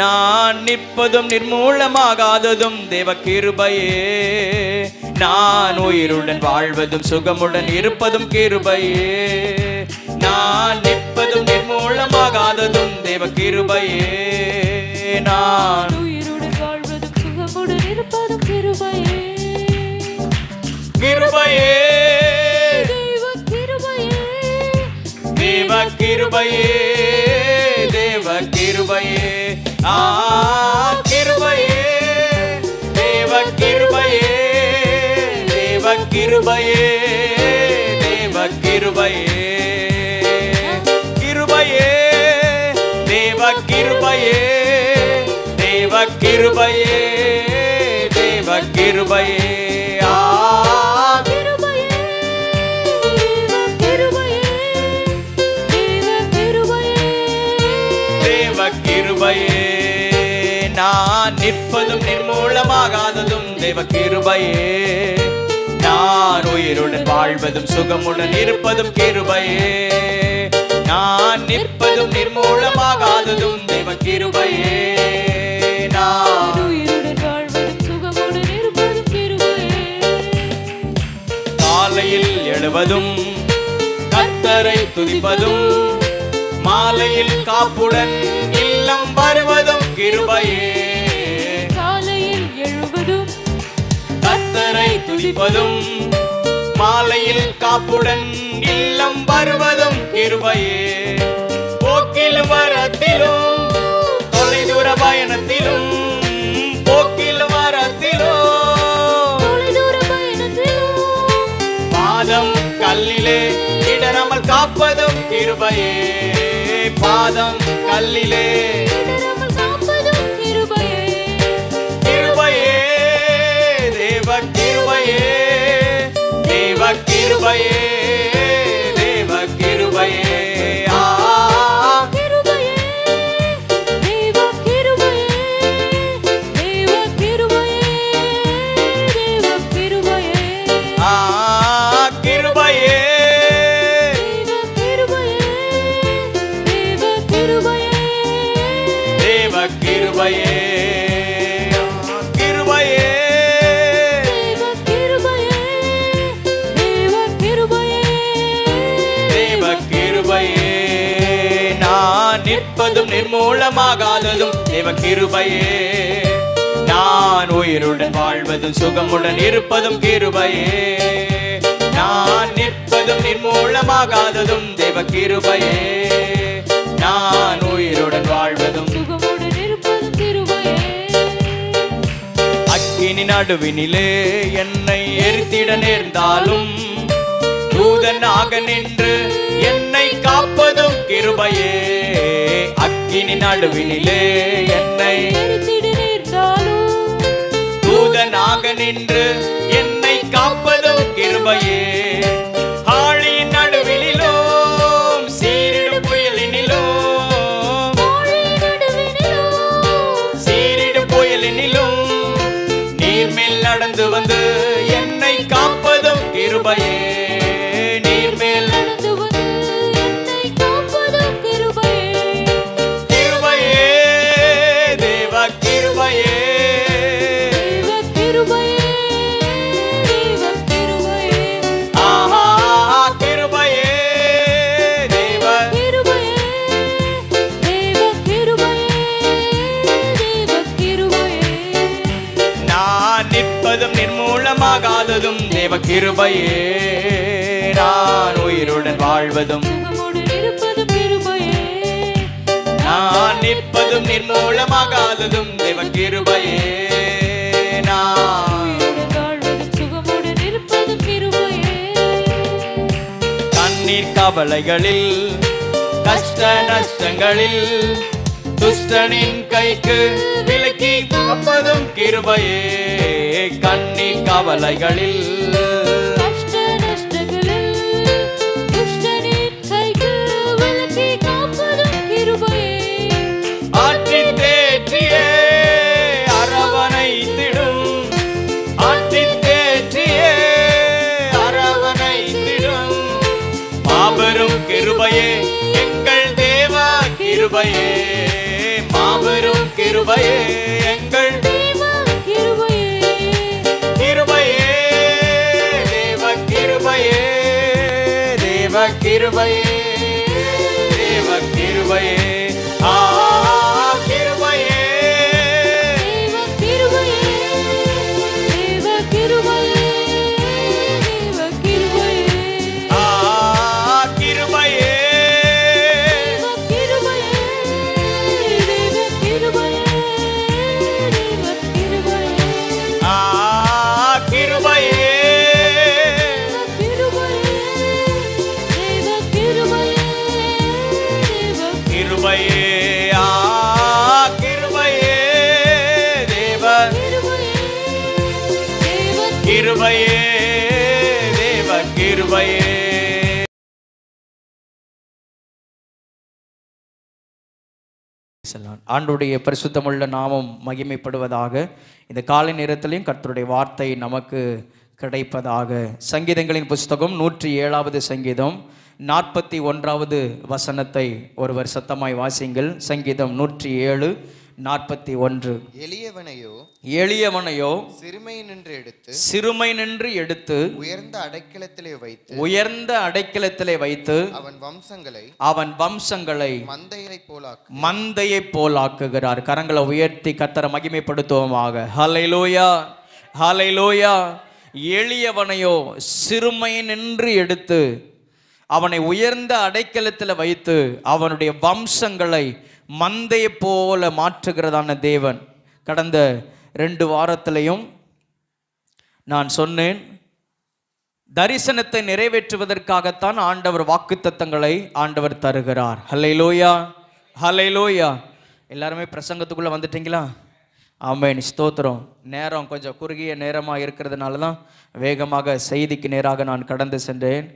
நான் நிற்பதும் நிர்மூலமாகாததும் தேவ கிருபையே நான் உயிருடன் வாழ்வதும் சுகமுடன் இருப்பதும் கிருபையே நான் நிற்பதும் நிர்மூலமாகாததும் தேவ கிருபையே நான் உயிருடன் வாழ்வதும் சுகமுடன் இருப்பதும் கிருபையே கிருபையே தேவ கிருபையே தேவ கிருபையே தேவ கிருபையே கிருபையே தேவ கிருபையே தேவ கிருபையே தேவ கிருபையே கிருபையே தேவ கிருபையே தேவ கிருபையே தேவ கிருபையே ஆகாததும் தெய்வ கிருபையே நான் உயிருடன் வாழ்வதும் சுகமுடன் இருப்பதும் கிருபையே நான் நிற்பதும் நிர்மூலமாகாததும் தெய்வ கிருபையே கிருபையே காலையில் எழுவதும் கத்தரை துதிப்பதும் மாலையில் காப்புடன் இல்லம் வருவதும் கிருபையே சிரிப்பதும் மாலையில் காப்புடன் இல்லம் வருவதும் கிருபையே போக்கில் வரத்திலும் தொலைதூர பயணத்திலும் போக்கிலும் வரத்திலும் பாதம் கல்லிலே இடராமல் காப்பதும் கிருபையே பாதம் கல்லிலே Yeah. தேவ கிருபையே நான் உயிருடன் வாழ்வதும் சுகமுடன் இருப்பதும் கிருபையே நான் நிற்பதும் நிர்மூலமாகாததும் தேவ கிருபையே நான் உயிருடன் வாழ்வதும் அக்கினி நடுவினிலே என்னை எரித்திட நேர்ந்தாலும் தூதனாக நின்று என்னை காப்பதும் கிருபையே இனி நடுவினிலே என்னை தூதனாக நின்று என்னை காப்பதும் கிருபையே கிருபையே நான் உயிருடன் வாழ்வதும் நான் நிற்பதும் நின் மூலமாகாததும் தேவ கிருபையே நான் கவலைகளில் கஷ்ட நஷ்டங்களில் துஷ்டனின் கைக்கு விலக்கி அப்பதும் கிருபையே கண்ணி கவலைகளில் கிருபையே எங்கள் தேவா கிருபையே மாபெரும் கிருபையே எங்கள் தேவா கிருபையே கிருபையே தேவ கிருபையே தேவ கிருபையே ஆண்டுடைய பரிசுத்தமுள்ள நாமம் மகிமைப்படுவதாக இந்த காலை நேரத்திலையும் கர்த்தருடைய வார்த்தை நமக்கு கிடைப்பதாக சங்கீதங்களின் புஸ்தகம் நூற்றி ஏழாவது சங்கீதம் நாற்பத்தி ஒன்றாவது வசனத்தை ஒருவர் சத்தமாய் வாசிங்கள் சங்கீதம் நூற்றி ஏழு நாற்பத்தி ஒன்று எளியவனையோ எளியவனையோ சிறுமை நின்று எடுத்து சிறுமை நின்று எடுத்து உயர்ந்த அடைக்கலத்திலே வைத்து உயர்ந்த அடைக்கலத்திலே வைத்து அவன் வம்சங்களை அவன் வம்சங்களை மந்தையை போலாக்கு மந்தையை போலாக்குகிறார் கரங்களை உயர்த்தி கத்தரை மகிமைப்படுத்துவோமாக ஹலை லோயா ஹலை லோயா எளியவனையோ சிறுமை நின்று எடுத்து அவனை உயர்ந்த அடைக்கலத்தில் வைத்து அவனுடைய வம்சங்களை மந்தையை போல மாற்றுகிறதான தேவன் கடந்த ரெண்டு வாரத்திலையும் நான் சொன்னேன் தரிசனத்தை நிறைவேற்றுவதற்காகத்தான் ஆண்டவர் வாக்குத்தத்தங்களை ஆண்டவர் தருகிறார் ஹலை லோயா ஹலை லோயா எல்லாருமே பிரசங்கத்துக்குள்ளே வந்துட்டீங்களா ஆமேன் ஸ்தோத்திரம் நேரம் கொஞ்சம் குறுகிய நேரமாக இருக்கிறதுனால தான் வேகமாக செய்திக்கு நேராக நான் கடந்து சென்றேன்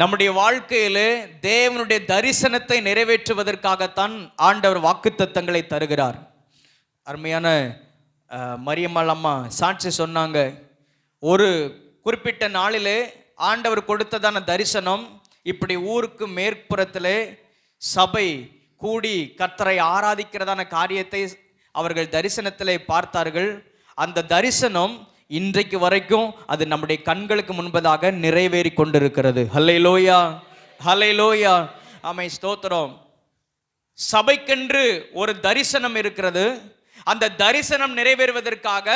நம்முடைய வாழ்க்கையில் தேவனுடைய தரிசனத்தை நிறைவேற்றுவதற்காகத்தான் ஆண்டவர் வாக்குத்தத்தங்களை தருகிறார் அருமையான மரியம்மாள் அம்மா சாட்சி சொன்னாங்க ஒரு குறிப்பிட்ட நாளிலே ஆண்டவர் கொடுத்ததான தரிசனம் இப்படி ஊருக்கு மேற்புறத்தில் சபை கூடி கத்தரை ஆராதிக்கிறதான காரியத்தை அவர்கள் தரிசனத்திலே பார்த்தார்கள் அந்த தரிசனம் இன்றைக்கு வரைக்கும் அது நம்முடைய கண்களுக்கு முன்பதாக நிறைவேறி கொண்டிருக்கிறது ஹலை லோயா ஹலை லோயா அமை ஸ்தோத்திரம் சபைக்கென்று ஒரு தரிசனம் இருக்கிறது அந்த தரிசனம் நிறைவேறுவதற்காக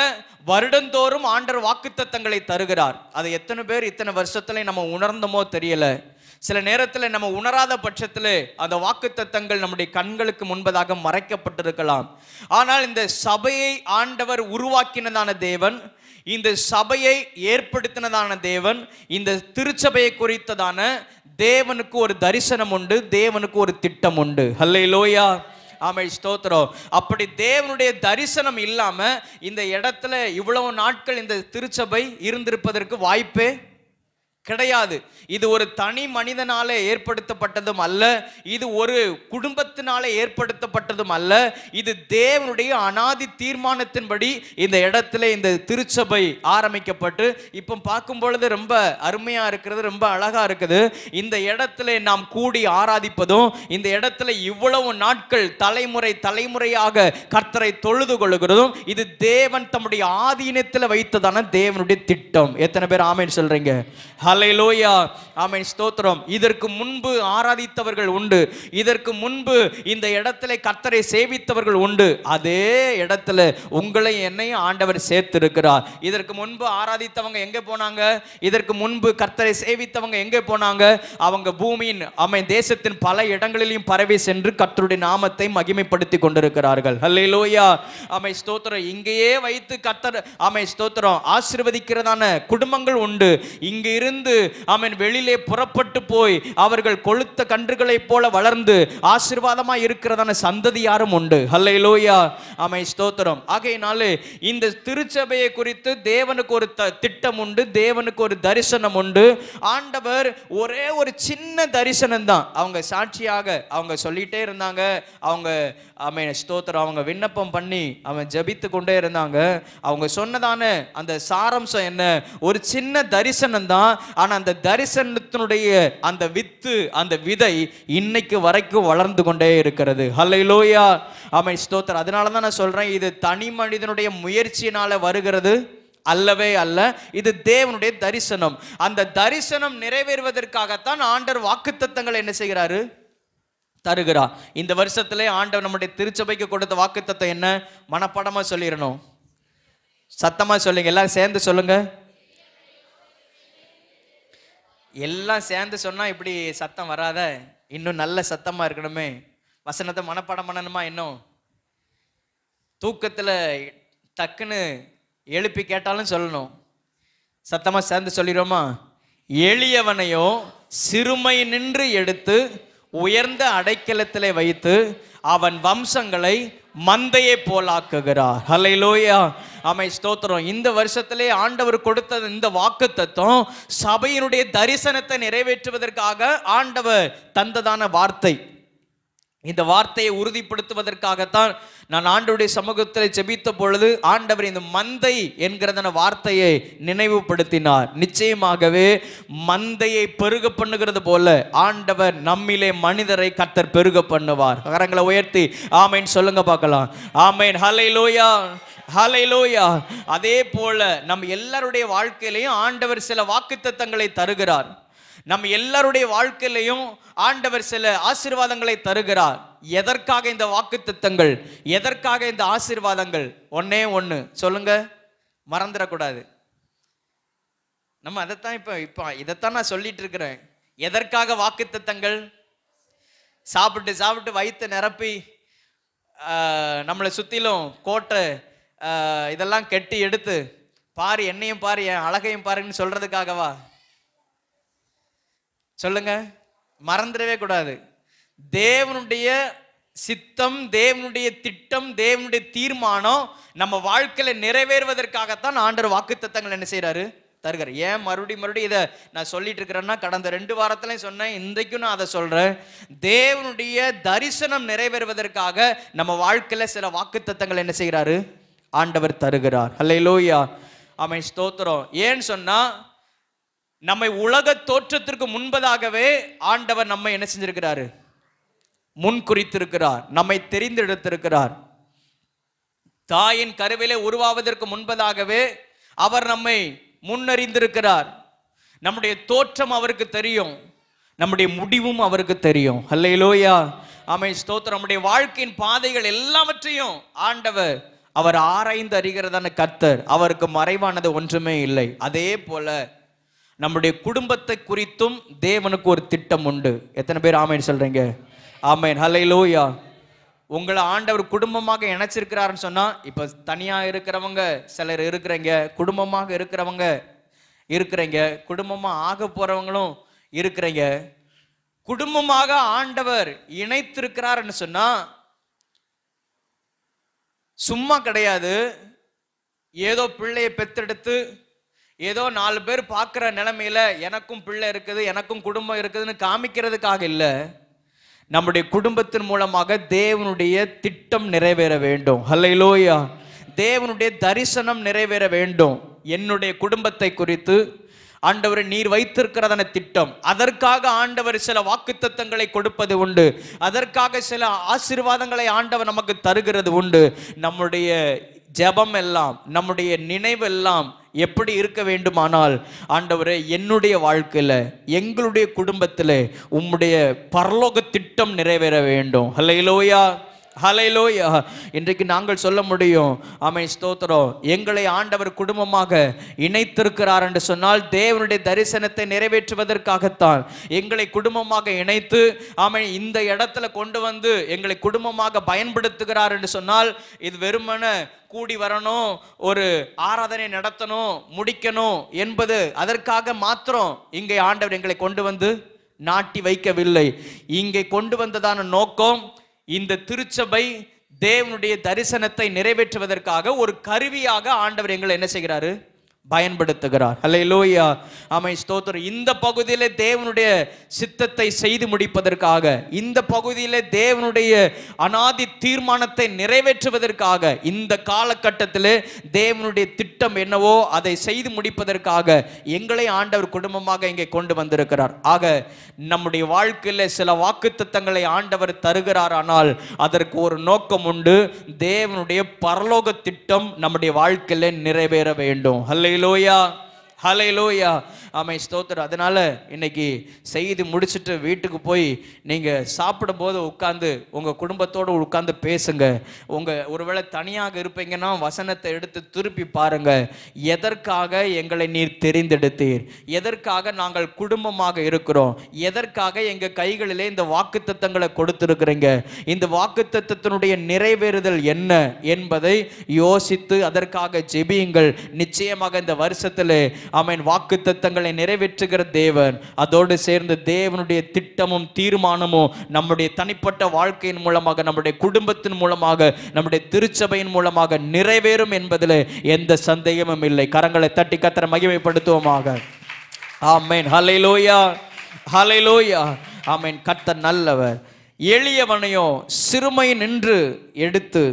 வருடந்தோறும் ஆண்டர் வாக்குத்தத்தங்களை தருகிறார் அதை எத்தனை பேர் இத்தனை வருஷத்துல நம்ம உணர்ந்தோமோ தெரியல சில நேரத்தில் நம்ம உணராத பட்சத்தில் அந்த வாக்குத்தத்தங்கள் நம்முடைய கண்களுக்கு முன்பதாக மறைக்கப்பட்டிருக்கலாம் ஆனால் இந்த சபையை ஆண்டவர் உருவாக்கினதான தேவன் இந்த சபையை ஏற்படுத்தினதான தேவன் இந்த திருச்சபையை குறித்ததான தேவனுக்கு ஒரு தரிசனம் உண்டு தேவனுக்கு ஒரு திட்டம் உண்டு ஹல்லை லோயா ஆமை ஸ்தோத்திரம் அப்படி தேவனுடைய தரிசனம் இல்லாமல் இந்த இடத்துல இவ்வளவு நாட்கள் இந்த திருச்சபை இருந்திருப்பதற்கு வாய்ப்பே கிடையாது இது ஒரு தனி மனிதனாலே ஏற்படுத்தப்பட்டதும் அல்ல இது ஒரு குடும்பத்தினாலே ஏற்படுத்தப்பட்டதும் அல்ல இது தேவனுடைய அனாதி தீர்மானத்தின்படி இந்த இடத்துல இந்த திருச்சபை ஆரம்பிக்கப்பட்டு இப்போ பார்க்கும் பொழுது ரொம்ப அருமையாக இருக்கிறது ரொம்ப அழகாக இருக்குது இந்த இடத்துல நாம் கூடி ஆராதிப்பதும் இந்த இடத்துல இவ்வளவு நாட்கள் தலைமுறை தலைமுறையாக கர்த்தரை தொழுது கொள்ளுகிறதும் இது தேவன் தம்முடைய ஆதீனத்தில் வைத்ததான தேவனுடைய திட்டம் எத்தனை பேர் ஆமேன்னு சொல்கிறீங்க அலையிலோயா லோயா ஆமேன் ஸ்தோத்திரம் இதற்கு முன்பு ஆராதித்தவர்கள் உண்டு இதற்கு முன்பு இந்த இடத்துல கத்தரை சேவித்தவர்கள் உண்டு அதே இடத்துல உங்களை என்னையும் ஆண்டவர் சேர்த்திருக்கிறார் இதற்கு முன்பு ஆராதித்தவங்க எங்கே போனாங்க இதற்கு முன்பு கர்த்தரை சேவித்தவங்க எங்கே போனாங்க அவங்க பூமியின் அமை தேசத்தின் பல இடங்களிலையும் பரவி சென்று கர்த்தருடைய நாமத்தை மகிமைப்படுத்தி கொண்டிருக்கிறார்கள் ஹல்லே லோயா அமை ஸ்தோத்திரம் இங்கேயே வைத்து கர்த்தர் அமை ஸ்தோத்திரம் ஆசிர்வதிக்கிறதான குடும்பங்கள் உண்டு இங்கிருந்து இருந்து அவன் வெளியிலே புறப்பட்டு போய் அவர்கள் கொளுத்த கன்றுகளைப் போல வளர்ந்து ஆசிர்வாதமாக இருக்கிறதான சந்ததியாரும் உண்டு ஹல்லை லோயா அமை ஸ்தோத்திரம் ஆகையினாலே இந்த திருச்சபையை குறித்து தேவனுக்கு ஒரு த திட்டம் உண்டு தேவனுக்கு ஒரு தரிசனம் உண்டு ஆண்டவர் ஒரே ஒரு சின்ன தரிசனம் தான் அவங்க சாட்சியாக அவங்க சொல்லிட்டே இருந்தாங்க அவங்க அமை ஸ்தோத்திரம் அவங்க விண்ணப்பம் பண்ணி அவன் ஜபித்து கொண்டே இருந்தாங்க அவங்க சொன்னதான அந்த சாரம்சம் என்ன ஒரு சின்ன தரிசனம் தான் ஆனால் அந்த தரிசனத்தினுடைய அந்த வித்து அந்த விதை இன்னைக்கு வரைக்கும் வளர்ந்து கொண்டே இருக்கிறது ஹலையிலோயா அமை ஸ்தோத்தர் அதனால தான் நான் சொல்கிறேன் இது தனி மனிதனுடைய முயற்சியினால் வருகிறது அல்லவே அல்ல இது தேவனுடைய தரிசனம் அந்த தரிசனம் நிறைவேறுவதற்காகத்தான் ஆண்டர் வாக்குத்தத்தங்களை என்ன செய்கிறாரு தருகிறார் இந்த வருஷத்திலே ஆண்டவர் நம்முடைய திருச்சபைக்கு கொடுத்த வாக்குத்தத்தை என்ன மனப்படமாக சொல்லிடணும் சத்தமாக சொல்லுங்க எல்லாரும் சேர்ந்து சொல்லுங்கள் எல்லாம் சேர்ந்து சொன்னால் இப்படி சத்தம் வராத இன்னும் நல்ல சத்தமாக இருக்கணுமே வசனத்தை மனப்பாடம் பண்ணணுமா இன்னும் தூக்கத்தில் டக்குன்னு எழுப்பி கேட்டாலும் சொல்லணும் சத்தமாக சேர்ந்து சொல்லிடுவோமா எளியவனையோ சிறுமை நின்று எடுத்து உயர்ந்த அடைக்கலத்தில் வைத்து அவன் வம்சங்களை மந்தையை போலாக்குகிறார் ஹலை லோயா ஆமை ஸ்தோத்திரம் இந்த வருஷத்திலே ஆண்டவர் கொடுத்த இந்த வாக்கு தத்துவம் சபையினுடைய தரிசனத்தை நிறைவேற்றுவதற்காக ஆண்டவர் தந்ததான வார்த்தை இந்த வார்த்தையை உறுதிப்படுத்துவதற்காகத்தான் நான் ஆண்டவருடைய சமூகத்தில் செபித்த பொழுது ஆண்டவர் இந்த மந்தை என்கிறதன வார்த்தையை நினைவுபடுத்தினார் நிச்சயமாகவே மந்தையை பெருக பண்ணுகிறது போல ஆண்டவர் நம்மிலே மனிதரை கத்தர் பெருக பண்ணுவார் கரங்களை உயர்த்தி ஆமைன்னு சொல்லுங்க பார்க்கலாம் ஆமைன் ஹலை லோயா ஹலைலோயா அதே போல நம்ம எல்லாருடைய வாழ்க்கையிலையும் ஆண்டவர் சில வாக்குத்தத்தங்களை தருகிறார் நம்ம எல்லாருடைய வாழ்க்கையிலையும் ஆண்டவர் சில ஆசீர்வாதங்களை தருகிறார் எதற்காக இந்த வாக்குத்தத்தங்கள் எதற்காக இந்த ஆசீர்வாதங்கள் ஒன்னே ஒன்று சொல்லுங்க மறந்துடக்கூடாது நம்ம அதைத்தான் இப்போ இப்போ இதைத்தான் நான் சொல்லிட்டு இருக்கிறேன் எதற்காக வாக்குத்தத்தங்கள் சாப்பிட்டு சாப்பிட்டு வயிற்று நிரப்பி நம்மளை சுற்றிலும் கோட்டை இதெல்லாம் கெட்டி எடுத்து பாரு என்னையும் பாரு என் அழகையும் பாருன்னு சொல்றதுக்காகவா சொல்லுங்க மறந்துடவே கூடாது தேவனுடைய சித்தம் தேவனுடைய திட்டம் தேவனுடைய தீர்மானம் நம்ம வாழ்க்கையில நிறைவேறுவதற்காகத்தான் ஆண்டர் வாக்கு தத்தங்கள் என்ன செய்யறாரு தருகிற ஏன் மறுபடியும் மறுபடியும் இதை நான் சொல்லிட்டு இருக்கிறேன்னா கடந்த ரெண்டு வாரத்துலையும் சொன்னேன் இன்றைக்கும் நான் அதை சொல்கிறேன் தேவனுடைய தரிசனம் நிறைவேறுவதற்காக நம்ம வாழ்க்கையில் சில வாக்கு தத்தங்கள் என்ன செய்கிறாரு ஆண்டவர் தருகிறார் ஹலே லோயா அமை ஸ்தோத்திரம் ஏன்னு சொன்னால் நம்மை உலக தோற்றத்திற்கு முன்பதாகவே ஆண்டவர் நம்மை என்ன செஞ்சிருக்கிறாரு முன் குறித்திருக்கிறார் நம்மை தெரிந்தெடுத்திருக்கிறார் தாயின் கருவிலே உருவாவதற்கு முன்பதாகவே அவர் நம்மை முன்னறிந்திருக்கிறார் நம்முடைய தோற்றம் அவருக்கு தெரியும் நம்முடைய முடிவும் அவருக்கு தெரியும் அல்லையிலோயா அமை ஸ்தோத்திரம் நம்முடைய வாழ்க்கையின் பாதைகள் எல்லாவற்றையும் ஆண்டவர் அவர் ஆராய்ந்து அறிகிறதான கர்த்தர் அவருக்கு மறைவானது ஒன்றுமே இல்லை அதே போல நம்முடைய குடும்பத்தை குறித்தும் தேவனுக்கு ஒரு திட்டம் உண்டு எத்தனை பேர் ஆமைன்னு சொல்றீங்க ஆமைன் ஹலை லோயா உங்களை ஆண்டவர் குடும்பமாக இணைச்சிருக்கிறாருன்னு சொன்னால் இப்போ தனியாக இருக்கிறவங்க சிலர் இருக்கிறீங்க குடும்பமாக இருக்கிறவங்க இருக்கிறீங்க குடும்பமாக ஆக போகிறவங்களும் இருக்கிறீங்க குடும்பமாக ஆண்டவர் இணைத்திருக்கிறாருன்னு சொன்னால் சும்மா கிடையாது ஏதோ பிள்ளையை பெத்தெடுத்து ஏதோ நாலு பேர் பார்க்குற நிலமையில எனக்கும் பிள்ளை இருக்குது எனக்கும் குடும்பம் இருக்குதுன்னு காமிக்கிறதுக்காக இல்லை நம்முடைய குடும்பத்தின் மூலமாக தேவனுடைய திட்டம் நிறைவேற வேண்டும் ஹலையிலோயா தேவனுடைய தரிசனம் நிறைவேற வேண்டும் என்னுடைய குடும்பத்தை குறித்து ஆண்டவர் நீர் வைத்திருக்கிறதான திட்டம் அதற்காக ஆண்டவர் சில வாக்குத்தத்தங்களை கொடுப்பது உண்டு அதற்காக சில ஆசீர்வாதங்களை ஆண்டவர் நமக்கு தருகிறது உண்டு நம்முடைய ஜபம் எல்லாம் நம்முடைய நினைவெல்லாம் எப்படி இருக்க வேண்டுமானால் ஆண்டவரே என்னுடைய வாழ்க்கையில் எங்களுடைய குடும்பத்தில் உம்முடைய பரலோக திட்டம் நிறைவேற வேண்டும் ஹலோ லோயா ஹலைலோயா இன்றைக்கு நாங்கள் சொல்ல முடியும் அமை ஸ்தோத்திரம் எங்களை ஆண்டவர் குடும்பமாக இணைத்திருக்கிறார் என்று சொன்னால் தேவனுடைய தரிசனத்தை நிறைவேற்றுவதற்காகத்தான் எங்களை குடும்பமாக இணைத்து அமை இந்த இடத்துல கொண்டு வந்து எங்களை குடும்பமாக பயன்படுத்துகிறார் என்று சொன்னால் இது வெறுமன கூடி வரணும் ஒரு ஆராதனை நடத்தணும் முடிக்கணும் என்பது அதற்காக மாத்திரம் இங்கே ஆண்டவர் எங்களை கொண்டு வந்து நாட்டி வைக்கவில்லை இங்கே கொண்டு வந்ததான நோக்கம் இந்த திருச்சபை தேவனுடைய தரிசனத்தை நிறைவேற்றுவதற்காக ஒரு கருவியாக ஆண்டவர் எங்களை என்ன செய்கிறாரு பயன்படுத்துகிறார் அல்ல லோயா அமை ஸ்தோத்திரம் இந்த பகுதியில் தேவனுடைய சித்தத்தை செய்து முடிப்பதற்காக இந்த பகுதியில் தேவனுடைய அனாதி தீர்மானத்தை நிறைவேற்றுவதற்காக இந்த காலகட்டத்தில் தேவனுடைய திட்டம் என்னவோ அதை செய்து முடிப்பதற்காக எங்களை ஆண்டவர் குடும்பமாக இங்கே கொண்டு வந்திருக்கிறார் ஆக நம்முடைய வாழ்க்கையில் சில வாக்குத்தங்களை ஆண்டவர் தருகிறார் ஆனால் அதற்கு ஒரு நோக்கம் உண்டு தேவனுடைய பரலோக திட்டம் நம்முடைய வாழ்க்கையில் நிறைவேற வேண்டும் அல்ல Hallelujah ஹலை லோயா ஆமை ஸ்தோத்திரம் அதனால் இன்னைக்கு செய்து முடிச்சுட்டு வீட்டுக்கு போய் நீங்கள் சாப்பிடும்போது உட்காந்து உங்கள் குடும்பத்தோடு உட்காந்து பேசுங்க உங்கள் ஒருவேளை தனியாக இருப்பீங்கன்னா வசனத்தை எடுத்து திருப்பி பாருங்க எதற்காக எங்களை நீர் தெரிந்தெடுத்தீர் எதற்காக நாங்கள் குடும்பமாக இருக்கிறோம் எதற்காக எங்கள் கைகளிலே இந்த வாக்குத்தத்தங்களை கொடுத்துருக்குறீங்க இந்த வாக்கு நிறைவேறுதல் என்ன என்பதை யோசித்து அதற்காக ஜெபியுங்கள் நிச்சயமாக இந்த வருஷத்தில் அவன் வாக்கு தத்தங்களை நிறைவேற்றுகிற தேவன் அதோடு சேர்ந்து தேவனுடைய திட்டமும் தீர்மானமும் நம்முடைய தனிப்பட்ட வாழ்க்கையின் மூலமாக நம்முடைய குடும்பத்தின் மூலமாக நம்முடைய திருச்சபையின் மூலமாக நிறைவேறும் என்பதில் எந்த சந்தேகமும் இல்லை கரங்களை தட்டி கத்திர மகிமைப்படுத்துவோமாக ஆமேன் ஹலை லோயா ஹலை லோயா ஆமேன் கத்த நல்லவர் எளியவனையோ சிறுமை நின்று எடுத்து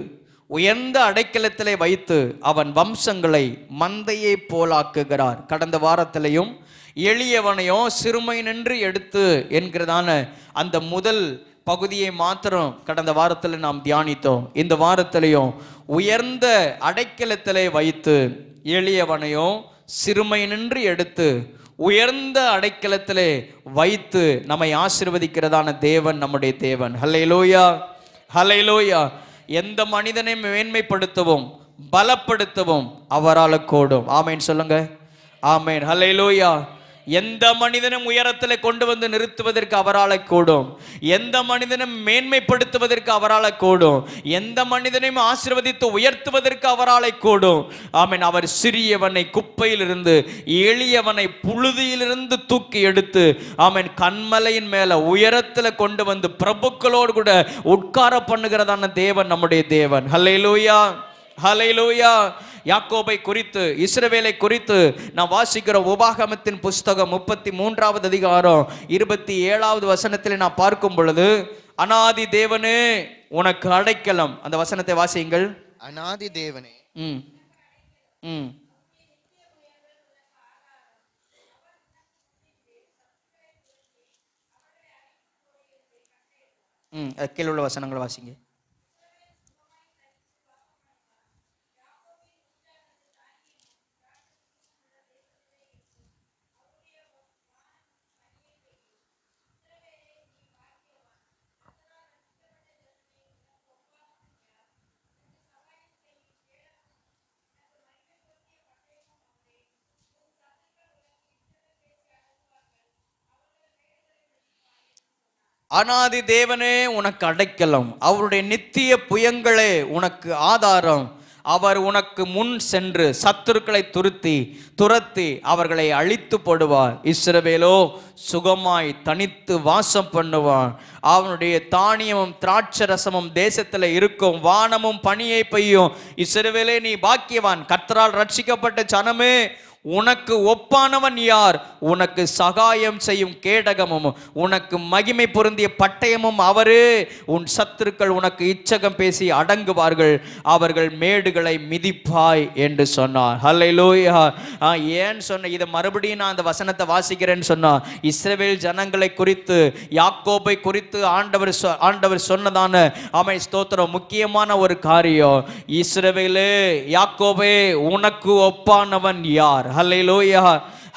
உயர்ந்த அடைக்கலத்திலே வைத்து அவன் வம்சங்களை மந்தையை போலாக்குகிறார் கடந்த வாரத்திலையும் எளியவனையோ சிறுமை நின்று எடுத்து என்கிறதான அந்த முதல் பகுதியை மாத்திரம் கடந்த வாரத்தில் நாம் தியானித்தோம் இந்த வாரத்திலையும் உயர்ந்த அடைக்கலத்திலே வைத்து எளியவனையோ சிறுமை நின்று எடுத்து உயர்ந்த அடைக்கலத்திலே வைத்து நம்மை ஆசிர்வதிக்கிறதான தேவன் நம்முடைய தேவன் ஹலை லோயா ஹலை லோயா எந்த மனிதனை மேன்மைப்படுத்தவும் பலப்படுத்தவும் அவரால் கூடும் ஆமைன்னு சொல்லுங்க ஆமேன் ஹலை லோயா எந்த மனிதனும் உயரத்தில் கொண்டு வந்து நிறுத்துவதற்கு அவரால் கூடும் எந்த மனிதனும் மேன்மைப்படுத்துவதற்கு அவரால் கூடும் எந்த மனிதனையும் ஆசிர்வதித்து உயர்த்துவதற்கு அவரால் கூடும் ஆமீன் அவர் சிறியவனை குப்பையிலிருந்து எளியவனை புழுதியிலிருந்து தூக்கி எடுத்து ஆமீன் கண்மலையின் மேல உயரத்தில் கொண்டு வந்து பிரபுக்களோடு கூட உட்கார பண்ணுகிறதான தேவன் நம்முடைய தேவன் ஹல்லேலூயா லூயா ஹலையிலோயா யாக்கோபை குறித்து இஸ்ரவேலை குறித்து நான் வாசிக்கிற உபாகமத்தின் புஸ்தகம் முப்பத்தி மூன்றாவது அதிகாரம் இருபத்தி ஏழாவது வசனத்தில் நான் பார்க்கும் பொழுது அனாதி தேவனே உனக்கு அடைக்கலம் அந்த வசனத்தை வாசியுங்கள் அனாதி தேவனே ம் ம் ம் கீழே உள்ள வசனங்களை வாசிங்க அனாதி தேவனே உனக்கு அடைக்கலம் அவருடைய நித்திய புயங்களே உனக்கு ஆதாரம் அவர் உனக்கு முன் சென்று சத்துருக்களை துருத்தி துரத்தி அவர்களை அழித்து போடுவார் இஸ்ரவேலோ சுகமாய் தனித்து வாசம் பண்ணுவார் அவனுடைய தானியமும் திராட்சரசமும் தேசத்தில் இருக்கும் வானமும் பனியை பெய்யும் இஸ்ரவேலே நீ பாக்கியவான் கத்தரால் ரட்சிக்கப்பட்ட சனமே உனக்கு ஒப்பானவன் யார் உனக்கு சகாயம் செய்யும் கேடகமும் உனக்கு மகிமை பொருந்திய பட்டயமும் அவரு உன் சத்துருக்கள் உனக்கு இச்சகம் பேசி அடங்குவார்கள் அவர்கள் மேடுகளை மிதிப்பாய் என்று சொன்னார் ஹலை லோயா ஏன்னு சொன்ன இதை மறுபடியும் நான் அந்த வசனத்தை வாசிக்கிறேன்னு சொன்னா இஸ்ரேவேல் ஜனங்களை குறித்து யாக்கோபை குறித்து ஆண்டவர் ஆண்டவர் சொன்னதான அமை ஸ்தோத்திரம் முக்கியமான ஒரு காரியம் இஸ்ரவேலு யாக்கோபே உனக்கு ஒப்பானவன் யார் ஹல்லை லோயா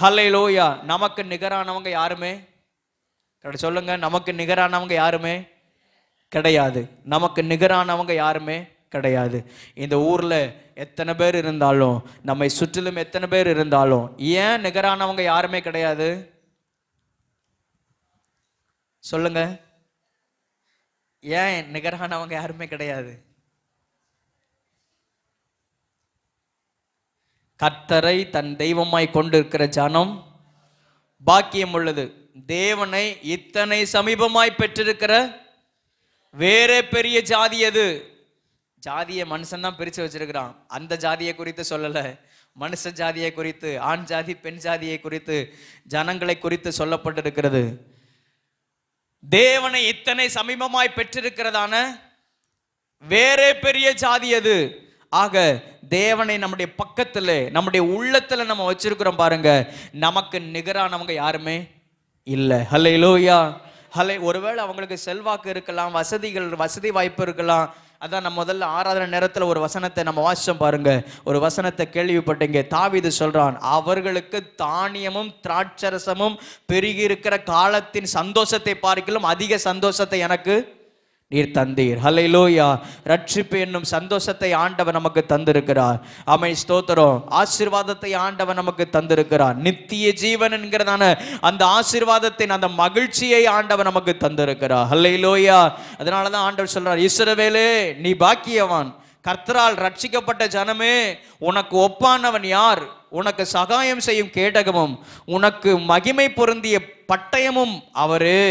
ஹல்லை லோயா நமக்கு நிகரானவங்க யாருமே சொல்லுங்க நமக்கு நிகரானவங்க யாருமே கிடையாது நமக்கு நிகரானவங்க யாருமே கிடையாது இந்த ஊரில் எத்தனை பேர் இருந்தாலும் நம்மை சுற்றிலும் எத்தனை பேர் இருந்தாலும் ஏன் நிகரானவங்க யாருமே கிடையாது சொல்லுங்க ஏன் நிகரானவங்க யாருமே கிடையாது கர்த்தரை தன் தெய்வமாய் கொண்டிருக்கிற ஜனம் பாக்கியம் உள்ளது தேவனை இத்தனை சமீபமாய் பெற்றிருக்கிற வேற பெரிய ஜாதி அது ஜாதியை மனுஷன் தான் பிரித்து வச்சிருக்கிறான் அந்த ஜாதியை குறித்து சொல்லலை மனுஷ ஜாதியை குறித்து ஆண் ஜாதி பெண் ஜாதியை குறித்து ஜனங்களை குறித்து சொல்லப்பட்டிருக்கிறது தேவனை இத்தனை சமீபமாய் பெற்றிருக்கிறதான வேறே பெரிய ஜாதி அது ஆக தேவனை நம்முடைய பக்கத்தில் நம்முடைய உள்ளத்தில் நம்ம வச்சிருக்கிறோம் பாருங்க நமக்கு நிகரானவங்க யாருமே இல்லை ஹலே லோயா ஹலே ஒருவேளை அவங்களுக்கு செல்வாக்கு இருக்கலாம் வசதிகள் வசதி வாய்ப்பு இருக்கலாம் அதான் நம்ம முதல்ல ஆராதனை நேரத்தில் ஒரு வசனத்தை நம்ம வாசிச்சோம் பாருங்க ஒரு வசனத்தை கேள்விப்பட்டீங்க தாவிது சொல்றான் அவர்களுக்கு தானியமும் திராட்சரசமும் பெருகி இருக்கிற காலத்தின் சந்தோஷத்தை பார்க்கலும் அதிக சந்தோஷத்தை எனக்கு நீர் தந்தீர் ஹலை லோயா ரட்சிப்பு என்னும் சந்தோஷத்தை ஆண்டவர் நமக்கு தந்திருக்கிறார் அமை ஸ்தோத்திரம் ஆசிர்வாதத்தை ஆண்டவர் நமக்கு தந்திருக்கிறார் நித்திய ஜீவன் என்கிறதான அந்த ஆசிர்வாதத்தின் அந்த மகிழ்ச்சியை ஆண்டவர் நமக்கு தந்திருக்கிறார் ஹலை லோயா அதனால தான் ஆண்டவர் சொல்றார் ஈஸ்வரவேலே நீ பாக்கியவான் கர்த்தரால் ரட்சிக்கப்பட்ட ஜனமே உனக்கு ஒப்பானவன் யார் உனக்கு சகாயம் செய்யும் கேடகமும் உனக்கு மகிமை பொருந்திய பட்டயமும் அவரே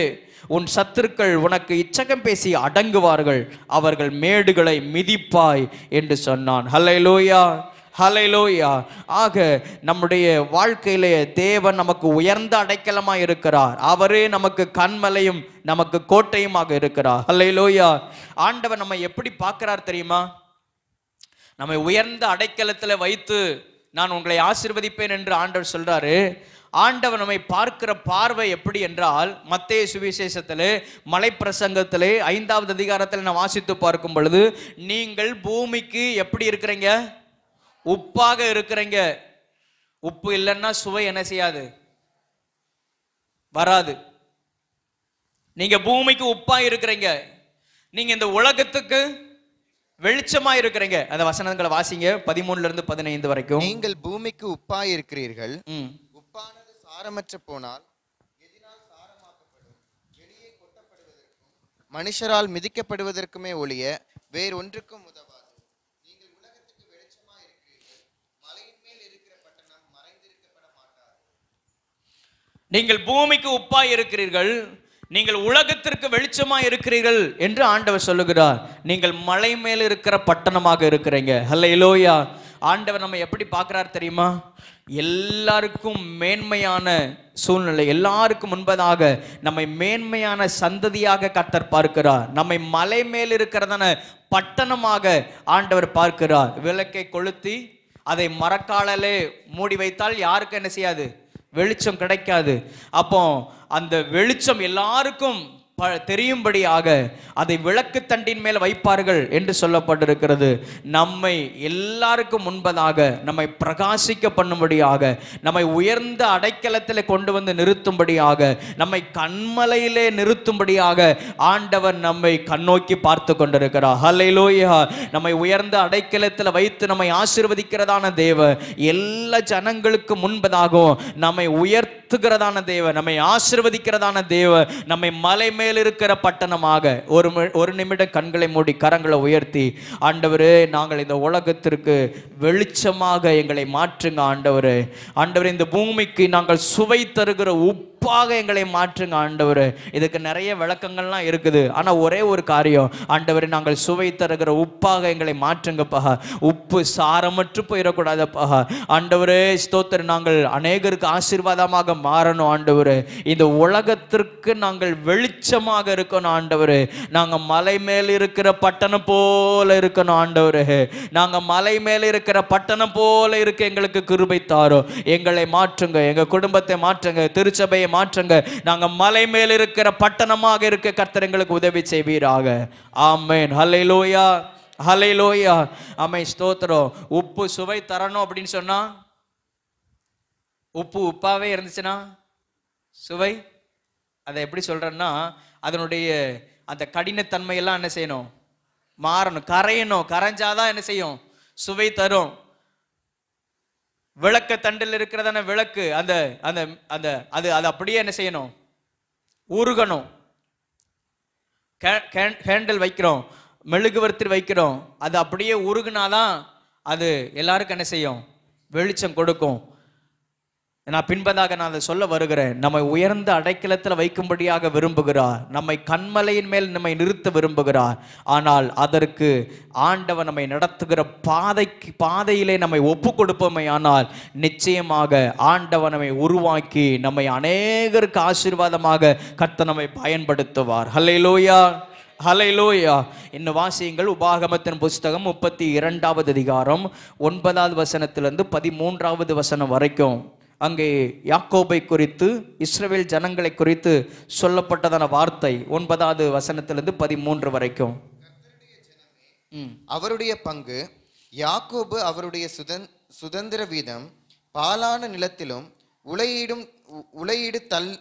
உன் சத்துருக்கள் உனக்கு இச்சகம் பேசி அடங்குவார்கள் அவர்கள் மேடுகளை மிதிப்பாய் என்று சொன்னான் ஹலை லோயா ஹலைலோயா ஆக நம்முடைய வாழ்க்கையிலே தேவன் நமக்கு உயர்ந்த அடைக்கலமாக இருக்கிறார் அவரே நமக்கு கண்மலையும் நமக்கு கோட்டையுமாக இருக்கிறார் ஹலைலோயா ஆண்டவர் நம்ம எப்படி பார்க்கிறார் தெரியுமா நம்மை உயர்ந்த அடைக்கலத்தில் வைத்து நான் உங்களை ஆசிர்வதிப்பேன் என்று ஆண்டவர் சொல்கிறாரு ஆண்டவர் நம்மை பார்க்கிற பார்வை எப்படி என்றால் மத்திய சுவிசேஷத்தில் மலைப்பிரசங்கத்தில் ஐந்தாவது அதிகாரத்தில் நான் வாசித்து பார்க்கும் பொழுது நீங்கள் பூமிக்கு எப்படி இருக்கிறீங்க உப்பாக இருக்கிறீங்க உப்பு இல்லைன்னா சுவை என்ன செய்யாது வராது நீங்க பூமிக்கு உப்பா இருக்கிறீங்க நீங்க இந்த உலகத்துக்கு வெளிச்சமா இருக்கிறீங்க அந்த வசனங்களை வாசிங்க பதிமூணுல இருந்து பதினைந்து வரைக்கும் நீங்கள் பூமிக்கு உப்பா இருக்கிறீர்கள் சாரமற்று போனால் மனுஷரால் மிதிக்கப்படுவதற்குமே ஒழிய வேறொன்றுக்கும் உதவாது நீங்கள் பூமிக்கு உப்பாய் இருக்கிறீர்கள் நீங்கள் உலகத்திற்கு வெளிச்சமா இருக்கிறீர்கள் என்று ஆண்டவர் சொல்லுகிறார் நீங்கள் மலை மேல் இருக்கிற பட்டணமாக இருக்கிறீங்க ஹலோ இலோயா ஆண்டவர் நம்ம எப்படி பாக்குறாரு தெரியுமா எல்லாருக்கும் மேன்மையான சூழ்நிலை எல்லாருக்கும் முன்பதாக நம்மை மேன்மையான சந்ததியாக கத்தர் பார்க்கிறார் நம்மை மலை மேல் இருக்கிறதான பட்டணமாக ஆண்டவர் பார்க்கிறார் விளக்கை கொளுத்தி அதை மரக்காலலே மூடி வைத்தால் யாருக்கும் என்ன செய்யாது வெளிச்சம் கிடைக்காது அப்போ அந்த வெளிச்சம் எல்லாருக்கும் தெரியும்படியாக அதை விளக்கு தண்டின் மேல் வைப்பார்கள் என்று சொல்லப்பட்டிருக்கிறது நம்மை எல்லாருக்கும் முன்பதாக நம்மை பிரகாசிக்க பண்ணும்படியாக நம்மை உயர்ந்த அடைக்கலத்தில் கொண்டு வந்து நிறுத்தும்படியாக நம்மை கண்மலையிலே நிறுத்தும்படியாக ஆண்டவர் நம்மை கண்ணோக்கி பார்த்து கொண்டிருக்கிறார் ஹலைலோயா நம்மை உயர்ந்த அடைக்கலத்தில் வைத்து நம்மை ஆசிர்வதிக்கிறதான தேவ எல்லா ஜனங்களுக்கு முன்பதாகவும் நம்மை உயர்த்துகிறதான தேவ நம்மை ஆசிர்வதிக்கிறதான தேவ நம்மை மலை மேல் இருக்கிற பட்டணமாக ஒரு ஒரு நிமிடம் கண்களை மூடி கரங்களை உயர்த்தி ஆண்டவரு நாங்கள் இந்த உலகத்திற்கு வெளிச்சமாக எங்களை மாற்றுங்க ஆண்டவரு ஆண்டவர் இந்த பூமிக்கு நாங்கள் சுவை தருகிற உப்பாக எங்களை மாற்றுங்க ஆண்டவர் இதுக்கு நிறைய விளக்கங்கள்லாம் இருக்குது ஆனால் ஒரே ஒரு காரியம் ஆண்டவர் நாங்கள் சுவை தருகிற உப்பாக எங்களை மாற்றுங்கப்பா உப்பு சாரமற்று போயிடக்கூடாதப்பா ஆண்டவரே ஸ்தோத்தர் நாங்கள் அநேகருக்கு ஆசீர்வாதமாக மாறணும் ஆண்டவர் இந்த உலகத்திற்கு நாங்கள் வெளிச்ச வெளிச்சமாக இருக்கணும் ஆண்டவர் நாங்கள் மலை மேல் இருக்கிற பட்டணம் போல இருக்கணும் ஆண்டவர் நாங்கள் மலை மேல் இருக்கிற பட்டணம் போல இருக்க எங்களுக்கு கிருபை தாரோ எங்களை மாற்றுங்க எங்கள் குடும்பத்தை மாற்றுங்க திருச்சபையை மாற்றுங்க நாங்கள் மலை மேல் இருக்கிற பட்டணமாக இருக்க கர்த்தர் எங்களுக்கு உதவி செய்வீராக ஆமேன் ஹலை லோயா ஹலை லோயா அமை ஸ்தோத்திரம் உப்பு சுவை தரணும் அப்படின்னு சொன்னா உப்பு உப்பாவே இருந்துச்சுன்னா சுவை அதை எப்படி சொல்கிறேன்னா அதனுடைய அந்த கடினத்தன்மையெல்லாம் என்ன செய்யணும் மாறணும் கரையணும் கரைஞ்சாதான் என்ன செய்யும் சுவை தரும் விளக்க தண்டில் இருக்கிறதான விளக்கு அந்த அந்த அந்த அது அது அப்படியே என்ன செய்யணும் உருகணும் ஹேண்டில் வைக்கிறோம் மெழுகுவர்த்தி வைக்கிறோம் அது அப்படியே உருகுனாதான் அது எல்லாருக்கும் என்ன செய்யும் வெளிச்சம் கொடுக்கும் நான் பின்பதாக நான் அதை சொல்ல வருகிறேன் நம்மை உயர்ந்த அடைக்கலத்தில் வைக்கும்படியாக விரும்புகிறார் நம்மை கண்மலையின் மேல் நம்மை நிறுத்த விரும்புகிறார் ஆனால் அதற்கு ஆண்டவன் நம்மை நடத்துகிற பாதைக்கு பாதையிலே நம்மை ஒப்பு கொடுப்போமே ஆனால் நிச்சயமாக ஆண்டவனமை நம்மை உருவாக்கி நம்மை அநேகருக்கு ஆசீர்வாதமாக கத்த நம்மை பயன்படுத்துவார் ஹலே லோயா லோயா என்ன வாசியங்கள் உபாகமத்தின் புஸ்தகம் முப்பத்தி இரண்டாவது அதிகாரம் ஒன்பதாவது வசனத்திலிருந்து பதிமூன்றாவது வசனம் வரைக்கும் அங்கே யாக்கோபை குறித்து இஸ்ரேல் ஜனங்களை குறித்து சொல்லப்பட்டதான வார்த்தை ஒன்பதாவது வசனத்திலிருந்து பதிமூன்று வரைக்கும் அவருடைய பங்கு யாக்கோபு அவருடைய சுதன் சுதந்திர வீதம் பாலான நிலத்திலும் உலையிடும் உலையிடு தல்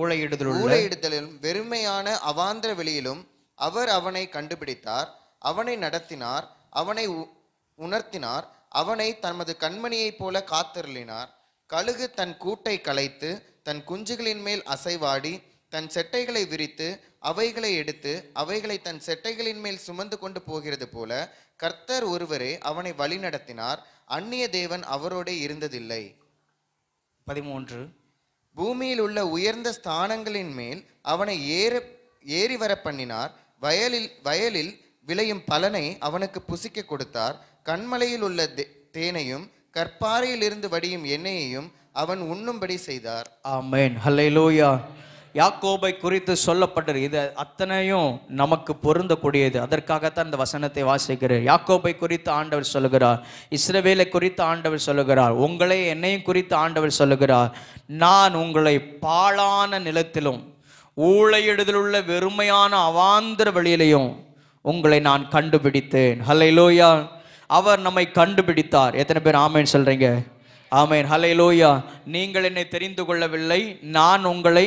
ஊழையிடுதல் ஊழையிடுதலிலும் வெறுமையான அவாந்திர வெளியிலும் அவர் அவனை கண்டுபிடித்தார் அவனை நடத்தினார் அவனை உணர்த்தினார் அவனை தமது கண்மணியைப் போல காத்தருளினார் கழுகு தன் கூட்டை கலைத்து தன் குஞ்சுகளின் மேல் அசைவாடி தன் செட்டைகளை விரித்து அவைகளை எடுத்து அவைகளை தன் செட்டைகளின் மேல் சுமந்து கொண்டு போகிறது போல கர்த்தர் ஒருவரே அவனை வழிநடத்தினார் அந்நிய தேவன் அவரோடே இருந்ததில்லை பதிமூன்று பூமியில் உள்ள உயர்ந்த ஸ்தானங்களின் மேல் அவனை ஏற ஏறி வர பண்ணினார் வயலில் வயலில் விளையும் பலனை அவனுக்கு புசிக்க கொடுத்தார் கண்மலையில் உள்ள தேனையும் கற்பாறையிலிருந்து வடியும் எண்ணெயையும் அவன் உண்ணும்படி செய்தார் ஆமேன் லோயா யாக்கோபை குறித்து சொல்லப்பட்டது இது அத்தனையும் நமக்கு பொருந்தக்கூடியது அதற்காகத்தான் இந்த வசனத்தை வாசிக்கிறார் யாக்கோபை குறித்து ஆண்டவர் சொல்லுகிறார் இஸ்ரவேலை குறித்து ஆண்டவர் சொல்லுகிறார் உங்களை என்னையும் குறித்து ஆண்டவர் சொல்லுகிறார் நான் உங்களை பாழான நிலத்திலும் ஊழையிடுதலுள்ள வெறுமையான அவாந்திர வழியிலையும் உங்களை நான் கண்டுபிடித்தேன் ஹலை லோயா அவர் நம்மை கண்டுபிடித்தார் எத்தனை பேர் ஆமைன்னு சொல்கிறீங்க ஆமைன் ஹலை லோயா நீங்கள் என்னை தெரிந்து கொள்ளவில்லை நான் உங்களை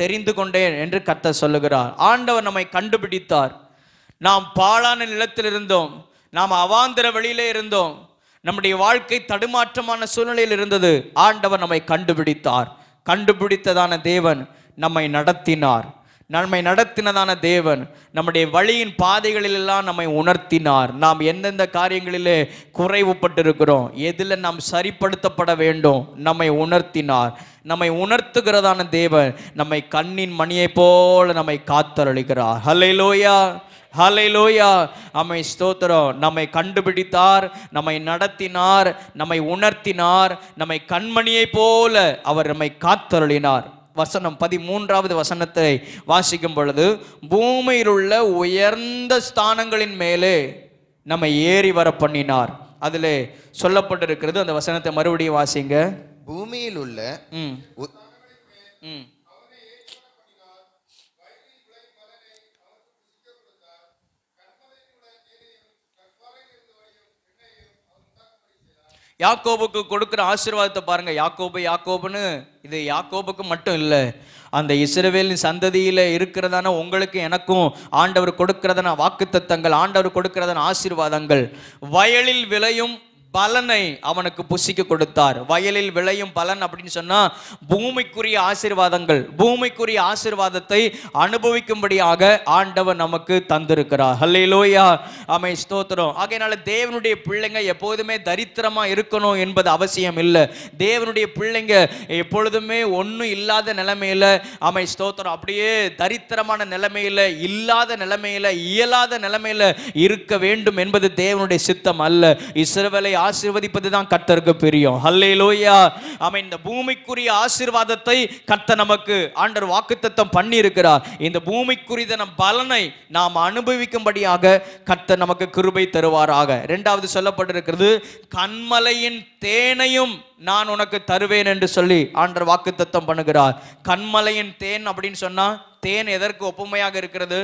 தெரிந்து கொண்டேன் என்று கத்த சொல்லுகிறார் ஆண்டவர் நம்மை கண்டுபிடித்தார் நாம் பாழான நிலத்தில் இருந்தோம் நாம் அவாந்திர வழியிலே இருந்தோம் நம்முடைய வாழ்க்கை தடுமாற்றமான சூழ்நிலையில் இருந்தது ஆண்டவர் நம்மை கண்டுபிடித்தார் கண்டுபிடித்ததான தேவன் நம்மை நடத்தினார் நம்மை நடத்தினதான தேவன் நம்முடைய வழியின் பாதைகளிலெல்லாம் நம்மை உணர்த்தினார் நாம் எந்தெந்த காரியங்களிலே குறைவுபட்டிருக்கிறோம் எதில் நாம் சரிப்படுத்தப்பட வேண்டும் நம்மை உணர்த்தினார் நம்மை உணர்த்துகிறதான தேவன் நம்மை கண்ணின் மணியை போல நம்மை காத்தரளிக்கிறார் ஹலை லோயா ஹலை லோயா அம்மை ஸ்தோத்திரம் நம்மை கண்டுபிடித்தார் நம்மை நடத்தினார் நம்மை உணர்த்தினார் நம்மை கண்மணியை போல அவர் நம்மை காத்தருளினார் வசனம் பதிமூன்றாவது வசனத்தை வாசிக்கும் பொழுது பூமியில் உள்ள உயர்ந்த ஸ்தானங்களின் மேலே நம்ம ஏறி வர பண்ணினார் அதில் சொல்லப்பட்டிருக்கிறது அந்த வசனத்தை மறுபடியும் வாசிங்க பூமியில் உள்ள ம் ம் யாக்கோபுக்கு கொடுக்குற ஆசீர்வாதத்தை பாருங்கள் யாக்கோபு யாக்கோபுன்னு இது யாக்கோபுக்கு மட்டும் இல்லை அந்த இஸ்ரவேலின் சந்ததியில் இருக்கிறதான உங்களுக்கு எனக்கும் ஆண்டவர் கொடுக்கிறதான வாக்கு தத்தங்கள் ஆண்டவர் கொடுக்கிறதான ஆசீர்வாதங்கள் வயலில் விளையும் பலனை அவனுக்கு புசிக்க கொடுத்தார் வயலில் விளையும் பலன் அப்படின்னு சொன்னால் பூமிக்குரிய ஆசீர்வாதங்கள் பூமிக்குரிய ஆசீர்வாதத்தை அனுபவிக்கும்படியாக ஆண்டவர் நமக்கு தந்திருக்கிறார் ஹல்லே லோயா அமை ஸ்தோத்திரம் ஆகையினால தேவனுடைய பிள்ளைங்க எப்போதுமே தரித்திரமாக இருக்கணும் என்பது அவசியம் இல்லை தேவனுடைய பிள்ளைங்க எப்பொழுதுமே ஒன்றும் இல்லாத நிலைமையில அமை ஸ்தோத்திரம் அப்படியே தரித்திரமான நிலைமையில இல்லாத நிலைமையில இயலாத நிலைமையில இருக்க வேண்டும் என்பது தேவனுடைய சித்தம் அல்ல இஸ்ரவலை ஆசீர்வதிப்பது தான் கர்த்தருக்கு பிரியம் ஹல்லே லோயா ஆமாம் இந்த பூமிக்குரிய ஆசீர்வாதத்தை கர்த்த நமக்கு ஆண்டர் வாக்குத்தத்தம் பண்ணியிருக்கிறார் இந்த பூமிக்குரிய பலனை நாம் அனுபவிக்கும்படியாக கர்த்த நமக்கு கிருபை தருவாராக ரெண்டாவது சொல்லப்பட்டிருக்கிறது கண்மலையின் தேனையும் நான் உனக்கு தருவேன் என்று சொல்லி ஆண்டர் வாக்குத்தத்தம் பண்ணுகிறார் கண்மலையின் தேன் அப்படின்னு சொன்னால் தேன் எதற்கு ஒப்புமையாக இருக்கிறது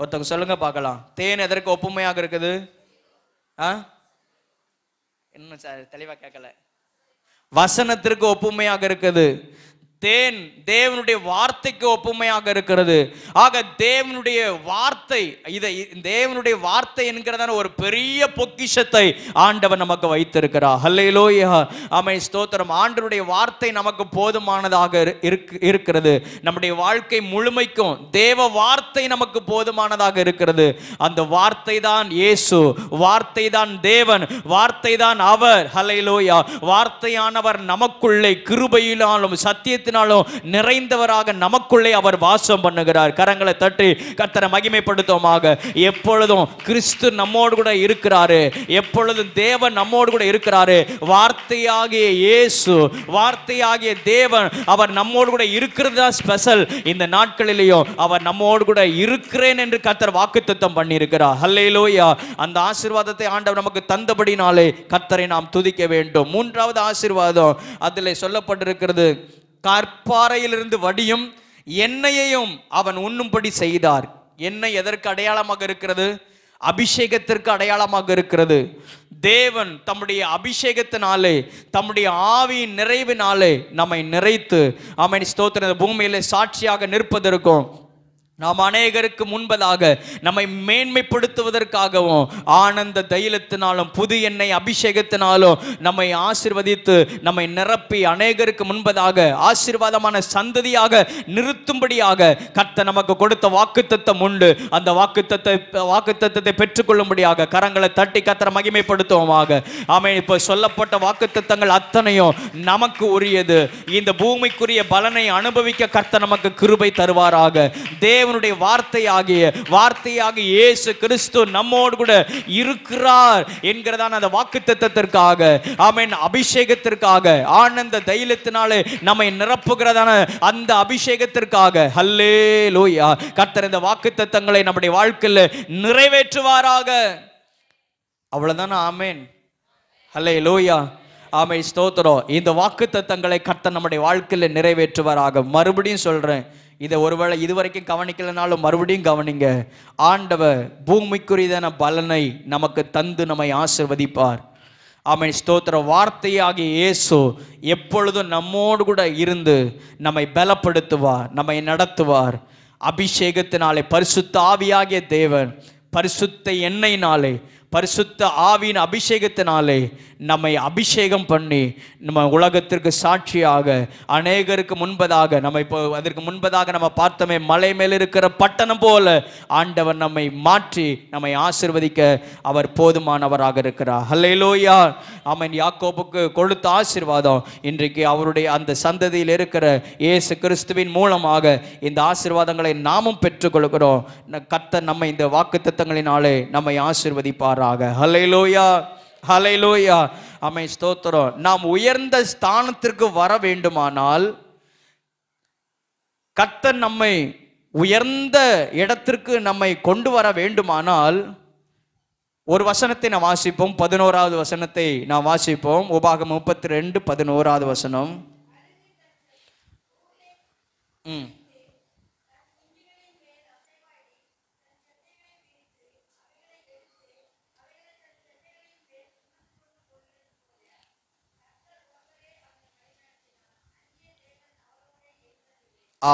ஒருத்தவங்க சொல்லுங்க பார்க்கலாம் தேன் எதற்கு ஒப்புமையாக இருக்குது ஆ இன்னும் தெளிவா கேட்கல வசனத்திற்கு ஒப்புமையாக இருக்குது தேன் தேவனுடைய வார்த்தைக்கு ஒப்புமையாக இருக்கிறது ஆக தேவனுடைய வார்த்தை இதை தேவனுடைய வார்த்தை என்கிறதான ஒரு பெரிய பொக்கிஷத்தை ஆண்டவன் நமக்கு வைத்திருக்கிறார் ஹல்லையிலோயா அமை ஸ்தோத்திரம் ஆண்டனுடைய வார்த்தை நமக்கு போதுமானதாக இருக்கிறது நம்முடைய வாழ்க்கை முழுமைக்கும் தேவ வார்த்தை நமக்கு போதுமானதாக இருக்கிறது அந்த வார்த்தை தான் இயேசு வார்த்தை தான் தேவன் வார்த்தை தான் அவர் ஹலையிலோயா வார்த்தையானவர் நமக்குள்ளே கிருபையிலாலும் சத்தியத்தை நிமித்தினாலும் நிறைந்தவராக நமக்குள்ளே அவர் வாசம் பண்ணுகிறார் கரங்களை தட்டி கத்தரை மகிமைப்படுத்துவோமாக எப்பொழுதும் கிறிஸ்து நம்மோடு கூட இருக்கிறாரு எப்பொழுதும் தேவன் நம்மோடு கூட இருக்கிறாரு வார்த்தையாகிய இயேசு வார்த்தையாகிய தேவன் அவர் நம்மோடு கூட இருக்கிறது தான் ஸ்பெஷல் இந்த நாட்களிலேயும் அவர் நம்மோடு கூட இருக்கிறேன் என்று கத்தர் வாக்குத்தம் பண்ணியிருக்கிறார் ஹல்லேலோயா அந்த ஆசிர்வாதத்தை ஆண்டவர் நமக்கு தந்தபடினாலே கத்தரை நாம் துதிக்க வேண்டும் மூன்றாவது ஆசிர்வாதம் அதில் சொல்லப்பட்டிருக்கிறது கற்பாறையிலிருந்து வடியும் எண்ணெயையும் அவன் உண்ணும்படி செய்தார் எண்ணெய் எதற்கு அடையாளமாக இருக்கிறது அபிஷேகத்திற்கு அடையாளமாக இருக்கிறது தேவன் தம்முடைய அபிஷேகத்தினாலே தம்முடைய ஆவியின் நிறைவினாலே நம்மை நிறைத்து அவன் ஸ்தோத்திர பூமியிலே சாட்சியாக நிற்பதற்கும் நாம் அநேகருக்கு முன்பதாக நம்மை மேன்மைப்படுத்துவதற்காகவும் ஆனந்த தைலத்தினாலும் புது எண்ணெய் அபிஷேகத்தினாலும் நம்மை ஆசிர்வதித்து நம்மை நிரப்பி அநேகருக்கு முன்பதாக ஆசீர்வாதமான சந்ததியாக நிறுத்தும்படியாக கத்த நமக்கு கொடுத்த வாக்குத்தத்தம் உண்டு அந்த வாக்குத்தத்தை வாக்குத்தத்தை பெற்றுக்கொள்ளும்படியாக கரங்களை தட்டி கத்திர மகிமைப்படுத்துவோமாக ஆமை இப்போ சொல்லப்பட்ட வாக்குத்தத்தங்கள் அத்தனையும் நமக்கு உரியது இந்த பூமிக்குரிய பலனை அனுபவிக்க கர்த்த நமக்கு கிருபை தருவாராக தேவ தேவனுடைய வார்த்தை ஆகிய வார்த்தையாக இயேசு கிறிஸ்து நம்மோடு கூட இருக்கிறார் என்கிறதான அந்த வாக்கு தத்தத்திற்காக ஆமீன் அபிஷேகத்திற்காக ஆனந்த தைலத்தினாலே நம்மை நிரப்புகிறதான அந்த அபிஷேகத்திற்காக ஹல்லே லோயா கர்த்தர் இந்த வாக்கு தத்தங்களை நம்முடைய வாழ்க்கையில் நிறைவேற்றுவாராக அவ்வளவுதானே ஆமேன் ஹல்லே லோயா ஆமை ஸ்தோத்திரம் இந்த வாக்கு தத்தங்களை கர்த்தர் நம்முடைய வாழ்க்கையில் நிறைவேற்றுவாராக மறுபடியும் சொல்றேன் இதை ஒருவேளை இதுவரைக்கும் கவனிக்கலைனாலும் மறுபடியும் கவனிங்க ஆண்டவர் பூமிக்குரியதான பலனை நமக்கு தந்து நம்மை ஆசிர்வதிப்பார் ஆமை ஸ்தோத்திர வார்த்தையாகிய இயேசு எப்பொழுதும் நம்மோடு கூட இருந்து நம்மை பலப்படுத்துவார் நம்மை நடத்துவார் அபிஷேகத்தினாலே பரிசுத்த ஆவியாகிய தேவன் பரிசுத்த எண்ணெயினாலே பரிசுத்த ஆவியின் அபிஷேகத்தினாலே நம்மை அபிஷேகம் பண்ணி நம்ம உலகத்திற்கு சாட்சியாக அநேகருக்கு முன்பதாக நம்ம இப்போ அதற்கு முன்பதாக நம்ம பார்த்தோமே மலை மேல் இருக்கிற பட்டணம் போல ஆண்டவர் நம்மை மாற்றி நம்மை ஆசிர்வதிக்க அவர் போதுமானவராக இருக்கிறார் ஹல்லையிலோயா அவன் யாக்கோபுக்கு கொடுத்த ஆசிர்வாதம் இன்றைக்கு அவருடைய அந்த சந்ததியில் இருக்கிற இயேசு கிறிஸ்துவின் மூலமாக இந்த ஆசிர்வாதங்களை நாமும் பெற்றுக்கொள்கிறோம் கத்த நம்ம இந்த வாக்கு தத்தங்களினாலே நம்மை ஆசிர்வதிப்பார் செய்வாராக ஹலைலோயா ஹலைலோயா அமை ஸ்தோத்திரம் நாம் உயர்ந்த ஸ்தானத்திற்கு வர வேண்டுமானால் கத்தன் நம்மை உயர்ந்த இடத்திற்கு நம்மை கொண்டு வர வேண்டுமானால் ஒரு வசனத்தை நான் வாசிப்போம் பதினோராவது வசனத்தை நான் வாசிப்போம் உபாகம் முப்பத்தி ரெண்டு பதினோராவது வசனம் ம்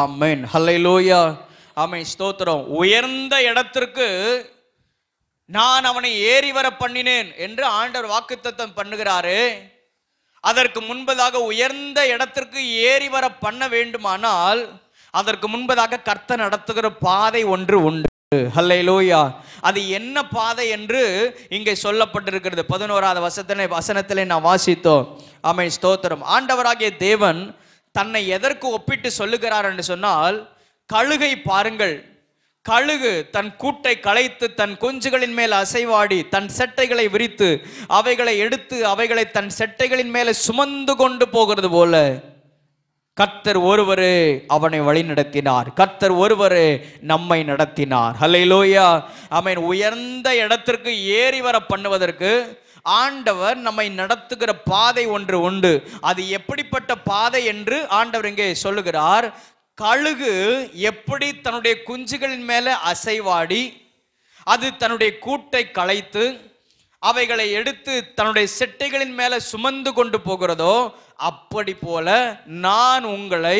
ஆமேன் ஹல்லை லோயா ஆமை ஸ்தோத்திரம் உயர்ந்த இடத்திற்கு நான் அவனை ஏறி வர பண்ணினேன் என்று ஆண்டவர் வாக்குத்தத்தம் பண்ணுகிறாரு அதற்கு முன்பதாக உயர்ந்த இடத்திற்கு ஏறி வர பண்ண வேண்டுமானால் அதற்கு முன்பதாக கர்த்த நடத்துகிற பாதை ஒன்று உண்டு ஹல்லை லோயா அது என்ன பாதை என்று இங்கே சொல்லப்பட்டிருக்கிறது பதினோராவது வசத்தினை வசனத்திலே நான் வாசித்தோம் ஆமை ஸ்தோத்திரம் ஆண்டவராகிய தேவன் தன்னை எதற்கு ஒப்பிட்டு சொல்லுகிறார் என்று சொன்னால் கழுகை பாருங்கள் கழுகு தன் கூட்டை களைத்து தன் குஞ்சுகளின் மேல் அசைவாடி தன் செட்டைகளை விரித்து அவைகளை எடுத்து அவைகளை தன் செட்டைகளின் மேலே சுமந்து கொண்டு போகிறது போல கர்த்தர் ஒருவரு அவனை வழி நடத்தினார் கர்த்தர் ஒருவர் நம்மை நடத்தினார் ஹலை லோயா அவன் உயர்ந்த இடத்திற்கு ஏறி வர பண்ணுவதற்கு ஆண்டவர் நம்மை நடத்துகிற பாதை ஒன்று உண்டு அது எப்படிப்பட்ட பாதை என்று ஆண்டவர் இங்கே சொல்லுகிறார் கழுகு எப்படி தன்னுடைய குஞ்சுகளின் மேலே அசைவாடி அது தன்னுடைய கூட்டை களைத்து அவைகளை எடுத்து தன்னுடைய செட்டைகளின் மேலே சுமந்து கொண்டு போகிறதோ அப்படி போல நான் உங்களை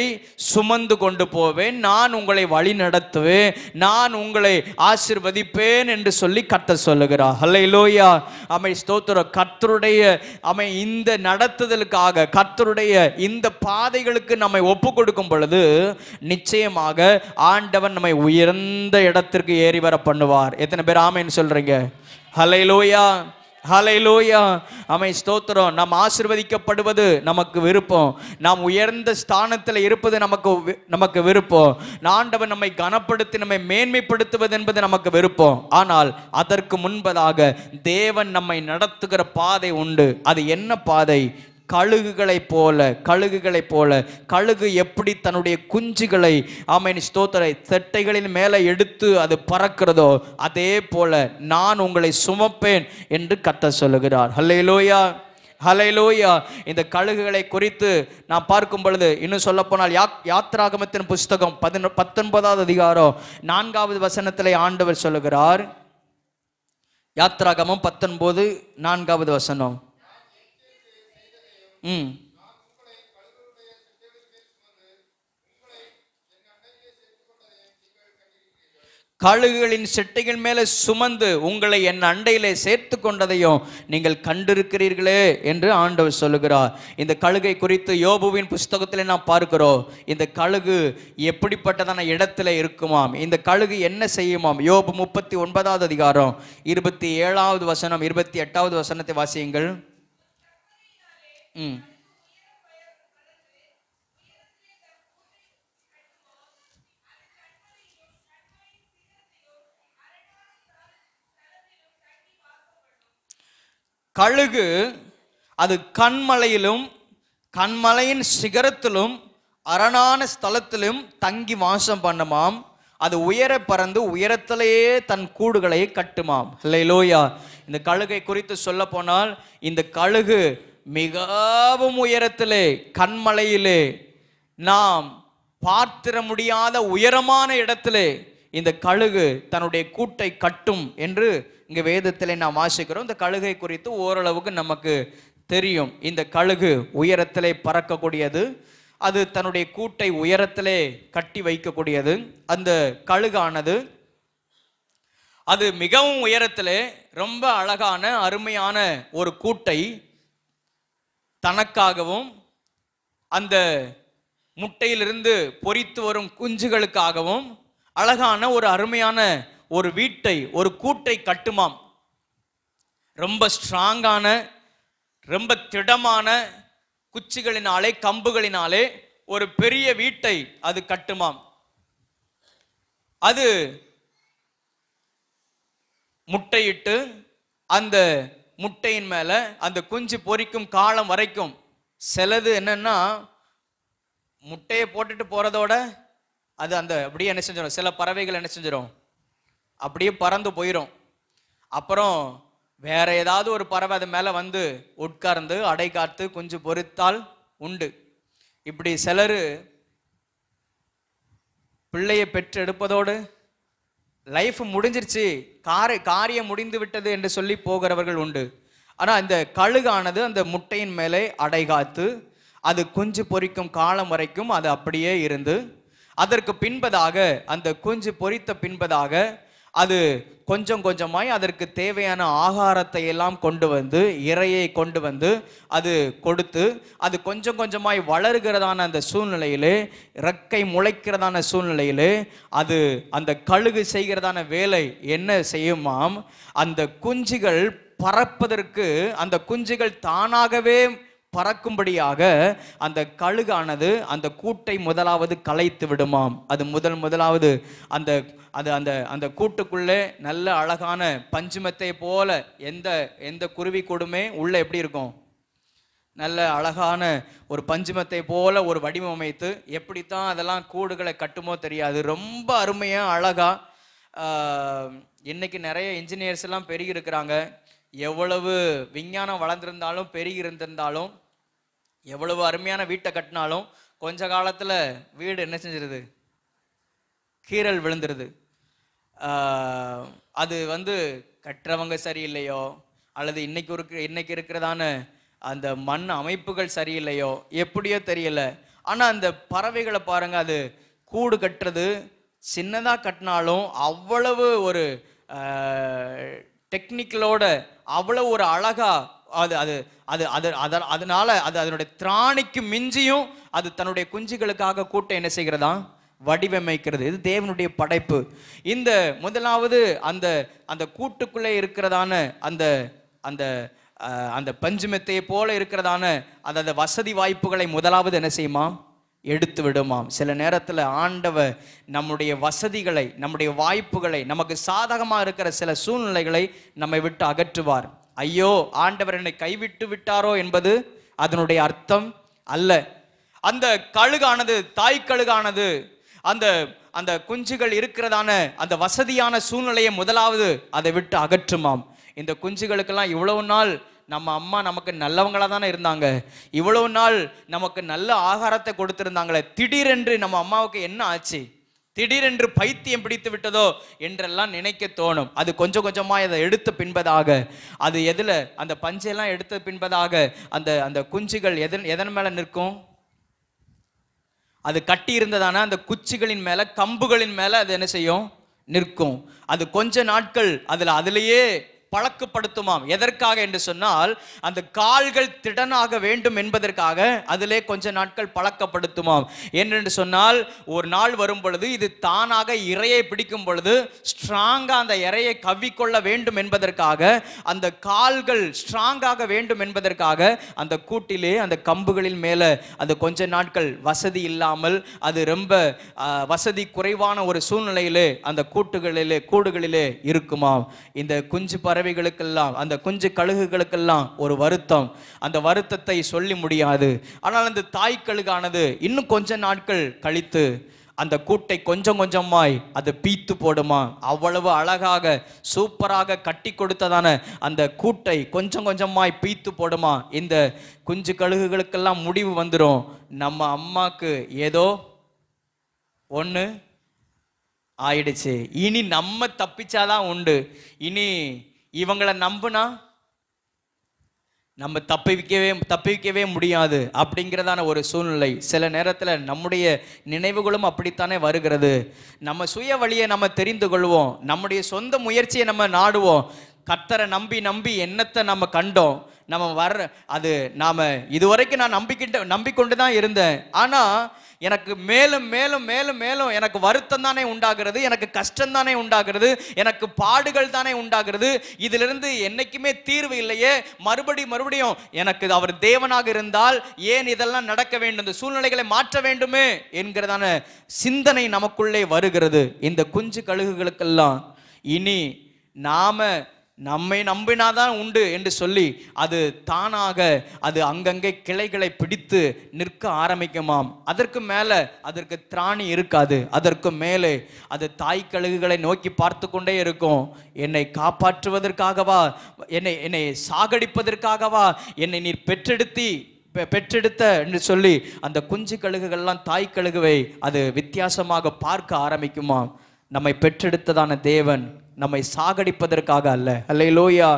சுமந்து கொண்டு போவேன் நான் உங்களை வழி நடத்துவேன் நான் உங்களை ஆசிர்வதிப்பேன் என்று சொல்லி கத்த சொல்லுகிறார் ஹலை லோயா அமை ஸ்தோத்திர கத்தருடைய அமை இந்த நடத்துதலுக்காக கத்தருடைய இந்த பாதைகளுக்கு நம்மை ஒப்பு கொடுக்கும் பொழுது நிச்சயமாக ஆண்டவன் நம்மை உயர்ந்த இடத்திற்கு ஏறி வர பண்ணுவார் எத்தனை பேர் ஆமைன்னு சொல்றீங்க ஹலை லோயா ஹலைலூயா அமை ஸ்தோத்திரம் நாம் ஆசிர்வதிக்கப்படுவது நமக்கு விருப்பம் நாம் உயர்ந்த ஸ்தானத்தில் இருப்பது நமக்கு நமக்கு விருப்பம் நாண்டவன் நம்மை கனப்படுத்தி நம்மை மேன்மைப்படுத்துவது என்பது நமக்கு விருப்பம் ஆனால் அதற்கு முன்பதாக தேவன் நம்மை நடத்துகிற பாதை உண்டு அது என்ன பாதை கழுகுகளைப் போல கழுகுகளைப் போல கழுகு எப்படி தன்னுடைய குஞ்சுகளை ஆமையின் ஸ்தோத்தரை செட்டைகளின் மேலே எடுத்து அது பறக்கிறதோ அதே போல நான் உங்களை சுமப்பேன் என்று கத்த சொல்லுகிறார் ஹல்லேலோயா ஹலைலோயா இந்த கழுகுகளை குறித்து நான் பார்க்கும் பொழுது இன்னும் சொல்லப்போனால் யா யாத்ராகமத்தின் புஸ்தகம் பதின பத்தொன்பதாவது அதிகாரம் நான்காவது வசனத்தில் ஆண்டவர் சொல்லுகிறார் யாத்ராகமம் பத்தொன்பது நான்காவது வசனம் ம் கழுகுகளின் செட்டைகள் மேலே சுமந்து உங்களை என் அண்டையிலே சேர்த்து கொண்டதையும் நீங்கள் கண்டிருக்கிறீர்களே என்று ஆண்டவர் சொல்லுகிறார் இந்த கழுகை குறித்து யோபுவின் புஸ்தகத்தில் நாம் பார்க்கிறோம் இந்த கழுகு எப்படிப்பட்டதான இடத்துல இருக்குமாம் இந்த கழுகு என்ன செய்யுமாம் யோபு முப்பத்தி ஒன்பதாவது அதிகாரம் இருபத்தி ஏழாவது வசனம் இருபத்தி எட்டாவது வசனத்தை வாசியுங்கள் ம் கழுகு அது கண்மலையிலும் கண்மலையின் சிகரத்திலும் அரணான ஸ்தலத்திலும் தங்கி வாசம் பண்ணுமாம் அது உயர பறந்து உயரத்திலேயே தன் கூடுகளை கட்டுமாம் இல்லை லோயா இந்த கழுகை குறித்து சொல்ல போனால் இந்த கழுகு மிகவும் உயரத்திலே கண்மலையிலே நாம் பார்த்திட முடியாத உயரமான இடத்திலே இந்த கழுகு தன்னுடைய கூட்டை கட்டும் என்று இங்கே வேதத்தில் நாம் வாசிக்கிறோம் இந்த கழுகை குறித்து ஓரளவுக்கு நமக்கு தெரியும் இந்த கழுகு உயரத்திலே பறக்கக்கூடியது அது தன்னுடைய கூட்டை உயரத்திலே கட்டி வைக்கக்கூடியது அந்த கழுகானது அது மிகவும் உயரத்திலே ரொம்ப அழகான அருமையான ஒரு கூட்டை தனக்காகவும் அந்த முட்டையிலிருந்து பொறித்து வரும் குஞ்சுகளுக்காகவும் அழகான ஒரு அருமையான ஒரு வீட்டை ஒரு கூட்டை கட்டுமாம் ரொம்ப ஸ்ட்ராங்கான ரொம்ப திடமான குச்சிகளினாலே கம்புகளினாலே ஒரு பெரிய வீட்டை அது கட்டுமாம் அது முட்டையிட்டு அந்த முட்டையின் மேலே அந்த குஞ்சு பொறிக்கும் காலம் வரைக்கும் சிலது என்னென்னா முட்டையை போட்டுட்டு போகிறதோட அது அந்த அப்படியே என்ன செஞ்சிடும் சில பறவைகள் என்ன செஞ்சிடும் அப்படியே பறந்து போயிடும் அப்புறம் வேற ஏதாவது ஒரு பறவை அது மேலே வந்து உட்கார்ந்து அடை காத்து குஞ்சு பொறித்தால் உண்டு இப்படி சிலர் பிள்ளையை பெற்றெடுப்பதோடு லைஃப் முடிஞ்சிருச்சு காரை காரியம் முடிந்து விட்டது என்று சொல்லி போகிறவர்கள் உண்டு ஆனால் இந்த கழுகானது அந்த முட்டையின் மேலே அடைகாத்து அது குஞ்சு பொறிக்கும் காலம் வரைக்கும் அது அப்படியே இருந்து அதற்கு பின்பதாக அந்த குஞ்சு பொறித்த பின்பதாக அது கொஞ்சம் கொஞ்சமாய் அதற்கு தேவையான ஆகாரத்தை எல்லாம் கொண்டு வந்து இறையை கொண்டு வந்து அது கொடுத்து அது கொஞ்சம் கொஞ்சமாய் வளர்கிறதான அந்த சூழ்நிலையிலே இறக்கை முளைக்கிறதான சூழ்நிலையிலே அது அந்த கழுகு செய்கிறதான வேலை என்ன செய்யுமாம் அந்த குஞ்சுகள் பறப்பதற்கு அந்த குஞ்சுகள் தானாகவே பறக்கும்படியாக அந்த கழுகானது அந்த கூட்டை முதலாவது கலைத்து விடுமாம் அது முதல் முதலாவது அந்த அது அந்த அந்த கூட்டுக்குள்ளே நல்ல அழகான பஞ்சுமத்தை போல எந்த எந்த குருவி கூடுமே உள்ளே எப்படி இருக்கும் நல்ல அழகான ஒரு பஞ்சுமத்தை போல ஒரு வடிவமைத்து எப்படித்தான் அதெல்லாம் கூடுகளை கட்டுமோ தெரியாது ரொம்ப அருமையாக அழகாக இன்னைக்கு நிறைய இன்ஜினியர்ஸ் எல்லாம் பெருகி இருக்கிறாங்க எவ்வளவு விஞ்ஞானம் வளர்ந்திருந்தாலும் பெருகி இருந்திருந்தாலும் எவ்வளவு அருமையான வீட்டை கட்டினாலும் கொஞ்ச காலத்தில் வீடு என்ன செஞ்சிருது கீரல் விழுந்துருது அது வந்து கட்டுறவங்க சரியில்லையோ அல்லது இன்னைக்கு இருக்கிற இன்னைக்கு இருக்கிறதான அந்த மண் அமைப்புகள் சரியில்லையோ எப்படியோ தெரியல ஆனால் அந்த பறவைகளை பாருங்கள் அது கூடு கட்டுறது சின்னதாக கட்டினாலும் அவ்வளவு ஒரு டெக்னிக்கலோட அவ்வளோ ஒரு அழகாக அது அது அது அது அதன் அதனால் அது அதனுடைய திராணிக்கு மிஞ்சியும் அது தன்னுடைய குஞ்சுகளுக்காக கூட்டம் என்ன செய்கிறதா வடிவமைக்கிறது இது தேவனுடைய படைப்பு இந்த முதலாவது அந்த அந்த கூட்டுக்குள்ளே இருக்கிறதான அந்த அந்த அந்த பஞ்சுமெத்தையை போல இருக்கிறதான அந்த அந்த வசதி வாய்ப்புகளை முதலாவது என்ன செய்யுமா எடுத்து விடுமாம் சில நேரத்தில் ஆண்டவர் நம்முடைய வசதிகளை நம்முடைய வாய்ப்புகளை நமக்கு சாதகமாக இருக்கிற சில சூழ்நிலைகளை நம்மை விட்டு அகற்றுவார் ஐயோ ஆண்டவர் என்னை கைவிட்டு விட்டாரோ என்பது அதனுடைய அர்த்தம் அல்ல அந்த கழுகானது தாய் கழுகானது அந்த அந்த குஞ்சுகள் இருக்கிறதான அந்த வசதியான சூழ்நிலையை முதலாவது அதை விட்டு அகற்றுமாம் இந்த குஞ்சுகளுக்கெல்லாம் இவ்வளவு நாள் நம்ம அம்மா நமக்கு நல்லவங்களாக தானே இருந்தாங்க இவ்வளவு நாள் நமக்கு நல்ல ஆகாரத்தை கொடுத்துருந்தாங்களே திடீரென்று நம்ம அம்மாவுக்கு என்ன ஆச்சு திடீரென்று பைத்தியம் பிடித்து விட்டதோ என்றெல்லாம் நினைக்க தோணும் அது கொஞ்சம் கொஞ்சமாக அதை எடுத்து பின்பதாக அது எதில் அந்த பஞ்சையெல்லாம் எடுத்து பின்பதாக அந்த அந்த குஞ்சுகள் எதன் எதன் மேலே நிற்கும் அது கட்டி இருந்ததானா அந்த குச்சிகளின் மேலே கம்புகளின் மேலே அது என்ன செய்யும் நிற்கும் அது கொஞ்ச நாட்கள் அதில் அதுலேயே பழக்கப்படுத்துமாம் எதற்காக என்று சொன்னால் அந்த கால்கள் திடனாக வேண்டும் என்பதற்காக அதிலே கொஞ்ச நாட்கள் பழக்கப்படுத்துமாம் என்னென்று சொன்னால் ஒரு நாள் வரும் பொழுது இது தானாக இறையை பிடிக்கும் பொழுது ஸ்ட்ராங்காக அந்த இறையை கவ்விக்கொள்ள வேண்டும் என்பதற்காக அந்த கால்கள் ஸ்ட்ராங்காக வேண்டும் என்பதற்காக அந்த கூட்டிலே அந்த கம்புகளின் மேலே அந்த கொஞ்ச நாட்கள் வசதி இல்லாமல் அது ரொம்ப வசதி குறைவான ஒரு சூழ்நிலையிலே அந்த கூட்டுகளிலே கூடுகளிலே இருக்குமாம் இந்த குஞ்சு பறவை பறவைகளுக்கெல்லாம் அந்த குஞ்சு கழுகுகளுக்கெல்லாம் ஒரு வருத்தம் அந்த வருத்தத்தை சொல்லி முடியாது ஆனால் அந்த தாய் கழுகானது இன்னும் கொஞ்ச நாட்கள் கழித்து அந்த கூட்டை கொஞ்சம் கொஞ்சமாய் அது பீத்து போடுமா அவ்வளவு அழகாக சூப்பராக கட்டி கொடுத்ததான அந்த கூட்டை கொஞ்சம் கொஞ்சமாய் பீத்து போடுமா இந்த குஞ்சு கழுகுகளுக்கெல்லாம் முடிவு வந்துடும் நம்ம அம்மாக்கு ஏதோ ஒன்று ஆயிடுச்சு இனி நம்ம தப்பிச்சாதான் உண்டு இனி இவங்களை நம்புனா நம்ம தப்பிக்கவே தப்பிக்கவே முடியாது அப்படிங்கிறதான ஒரு சூழ்நிலை சில நேரத்தில் நம்முடைய நினைவுகளும் அப்படித்தானே வருகிறது நம்ம சுய வழியை நம்ம தெரிந்து கொள்வோம் நம்முடைய சொந்த முயற்சியை நம்ம நாடுவோம் கத்தரை நம்பி நம்பி என்னத்தை நம்ம கண்டோம் நம்ம வர்ற அது நாம் இதுவரைக்கும் நான் நம்பிக்கிட்டு நம்பிக்கொண்டு தான் இருந்தேன் ஆனால் எனக்கு மேலும் மேலும் மேலும் மேலும் எனக்கு வருத்தம் தானே உண்டாகிறது எனக்கு கஷ்டம் தானே உண்டாகிறது எனக்கு பாடுகள் தானே உண்டாகிறது இதிலிருந்து என்னைக்குமே தீர்வு இல்லையே மறுபடி மறுபடியும் எனக்கு அவர் தேவனாக இருந்தால் ஏன் இதெல்லாம் நடக்க வேண்டும் இந்த சூழ்நிலைகளை மாற்ற வேண்டுமே என்கிறதான சிந்தனை நமக்குள்ளே வருகிறது இந்த குஞ்சு கழுகுகளுக்கெல்லாம் இனி நாம நம்மை நம்பினாதான் உண்டு என்று சொல்லி அது தானாக அது அங்கங்கே கிளைகளை பிடித்து நிற்க ஆரம்பிக்குமாம் அதற்கு மேலே அதற்கு திராணி இருக்காது அதற்கு மேலே அது தாய் கழுகுகளை நோக்கி பார்த்து கொண்டே இருக்கும் என்னை காப்பாற்றுவதற்காகவா என்னை என்னை சாகடிப்பதற்காகவா என்னை நீர் பெற்றெடுத்தி பெற்றெடுத்த என்று சொல்லி அந்த குஞ்சு கழுகுகள்லாம் தாய் கழுகுவை அது வித்தியாசமாக பார்க்க ஆரம்பிக்குமாம் நம்மை பெற்றெடுத்ததான தேவன் நம்மை சாகடிப்பதற்காக அல்ல அல்லையிலோயா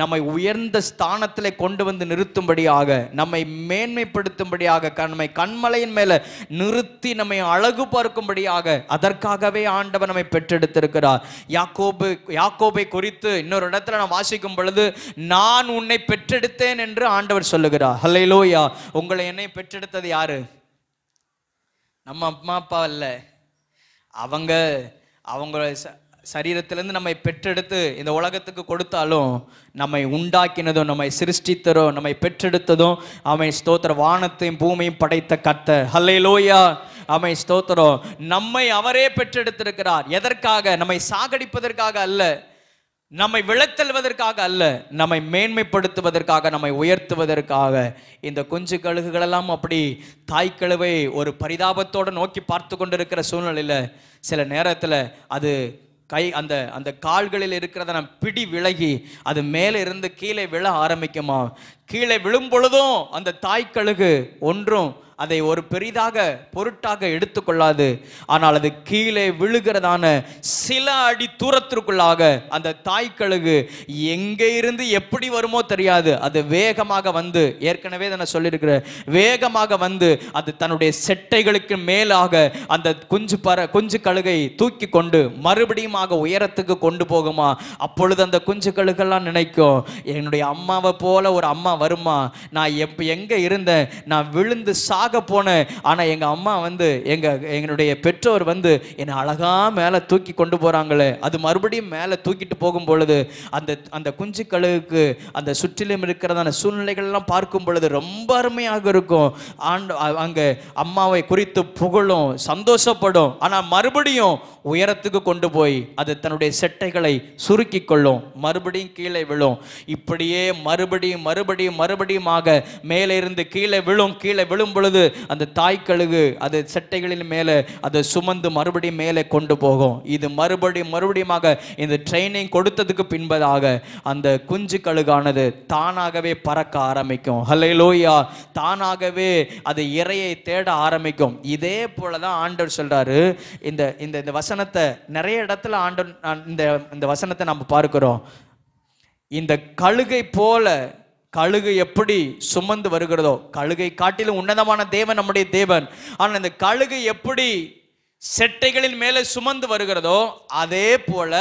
நம்மை உயர்ந்த ஸ்தானத்தில் கொண்டு வந்து நிறுத்தும்படியாக நம்மை மேன்மைப்படுத்தும்படியாக நம்மை கண்மலையின் மேலே நிறுத்தி நம்மை அழகு பார்க்கும்படியாக அதற்காகவே ஆண்டவர் நம்மை பெற்றெடுத்திருக்கிறார் யாக்கோபு யாக்கோபை குறித்து இன்னொரு இடத்துல நான் வாசிக்கும் பொழுது நான் உன்னை பெற்றெடுத்தேன் என்று ஆண்டவர் சொல்லுகிறார் அல்லையிலோயா உங்களை என்னை பெற்றெடுத்தது யாரு நம்ம அம்மா அப்பா இல்லை அவங்க அவங்கள சரீரத்திலேருந்து நம்மை பெற்றெடுத்து இந்த உலகத்துக்கு கொடுத்தாலும் நம்மை உண்டாக்கினதும் நம்மை சிருஷ்டித்தரும் நம்மை பெற்றெடுத்ததும் அவை ஸ்தோத்திர வானத்தையும் பூமியும் படைத்த கத்த ஹல்லை லோயா அவை ஸ்தோத்திரம் நம்மை அவரே பெற்றெடுத்திருக்கிறார் எதற்காக நம்மை சாகடிப்பதற்காக அல்ல நம்மை விளத்தெல்வதற்காக அல்ல நம்மை மேன்மைப்படுத்துவதற்காக நம்மை உயர்த்துவதற்காக இந்த குஞ்சு கழுகுகளெல்லாம் அப்படி தாய்க்கழுவை ஒரு பரிதாபத்தோடு நோக்கி பார்த்து கொண்டிருக்கிற சூழ்நிலையில் சில நேரத்தில் அது கை அந்த அந்த கால்களில் இருக்கிறத நான் பிடி விலகி அது மேலே இருந்து கீழே விழ ஆரம்பிக்குமா கீழே விழும் பொழுதும் அந்த தாய்க்கழுகு ஒன்றும் அதை ஒரு பெரிதாக பொருட்டாக எடுத்துக்கொள்ளாது ஆனால் அது கீழே விழுகிறதான சில அடி தூரத்திற்குள்ளாக அந்த தாய்க்கழுகு எங்கே இருந்து எப்படி வருமோ தெரியாது அது வேகமாக வந்து ஏற்கனவே தானே சொல்லியிருக்கிற வேகமாக வந்து அது தன்னுடைய செட்டைகளுக்கு மேலாக அந்த குஞ்சு பற குஞ்சு கழுகை தூக்கி கொண்டு மறுபடியுமாக உயரத்துக்கு கொண்டு போகுமா அப்பொழுது அந்த குஞ்சு கழுகெல்லாம் நினைக்கும் என்னுடைய அம்மாவை போல ஒரு அம்மா வருமா நான் எப்போ எங்கே இருந்தேன் நான் விழுந்து சா சாக போனேன் ஆனால் எங்கள் அம்மா வந்து எங்கள் எங்களுடைய பெற்றோர் வந்து என்னை அழகாக மேலே தூக்கி கொண்டு போகிறாங்களே அது மறுபடியும் மேலே தூக்கிட்டு போகும் பொழுது அந்த அந்த குஞ்சுக்களுக்கு அந்த சுற்றிலும் இருக்கிறதான சூழ்நிலைகள்லாம் பார்க்கும் பொழுது ரொம்ப அருமையாக இருக்கும் ஆண்டு அங்கே அம்மாவை குறித்து புகழும் சந்தோஷப்படும் ஆனால் மறுபடியும் உயரத்துக்கு கொண்டு போய் அது தன்னுடைய செட்டைகளை சுருக்கி கொள்ளும் மறுபடியும் கீழே விழும் இப்படியே மறுபடியும் மறுபடியும் மறுபடியுமாக மேலே இருந்து கீழே விழும் கீழே விழும் பொழுது பொழுது அந்த தாய் கழுகு அது சட்டைகளின் மேலே அதை சுமந்து மறுபடியும் மேலே கொண்டு போகும் இது மறுபடியும் மறுபடியுமாக இந்த ட்ரைனிங் கொடுத்ததுக்கு பின்பதாக அந்த குஞ்சு கழுகானது தானாகவே பறக்க ஆரம்பிக்கும் ஹலே லோயா தானாகவே அது இறையை தேட ஆரம்பிக்கும் இதே போல தான் ஆண்டவர் சொல்கிறாரு இந்த இந்த இந்த வசனத்தை நிறைய இடத்துல ஆண்டவர் இந்த இந்த வசனத்தை நம்ம பார்க்குறோம் இந்த கழுகை போல கழுகு எப்படி சுமந்து வருகிறதோ கழுகை காட்டிலும் உன்னதமான தேவன் நம்முடைய தேவன் ஆனால் இந்த கழுகு எப்படி செட்டைகளின் மேலே சுமந்து வருகிறதோ அதே போல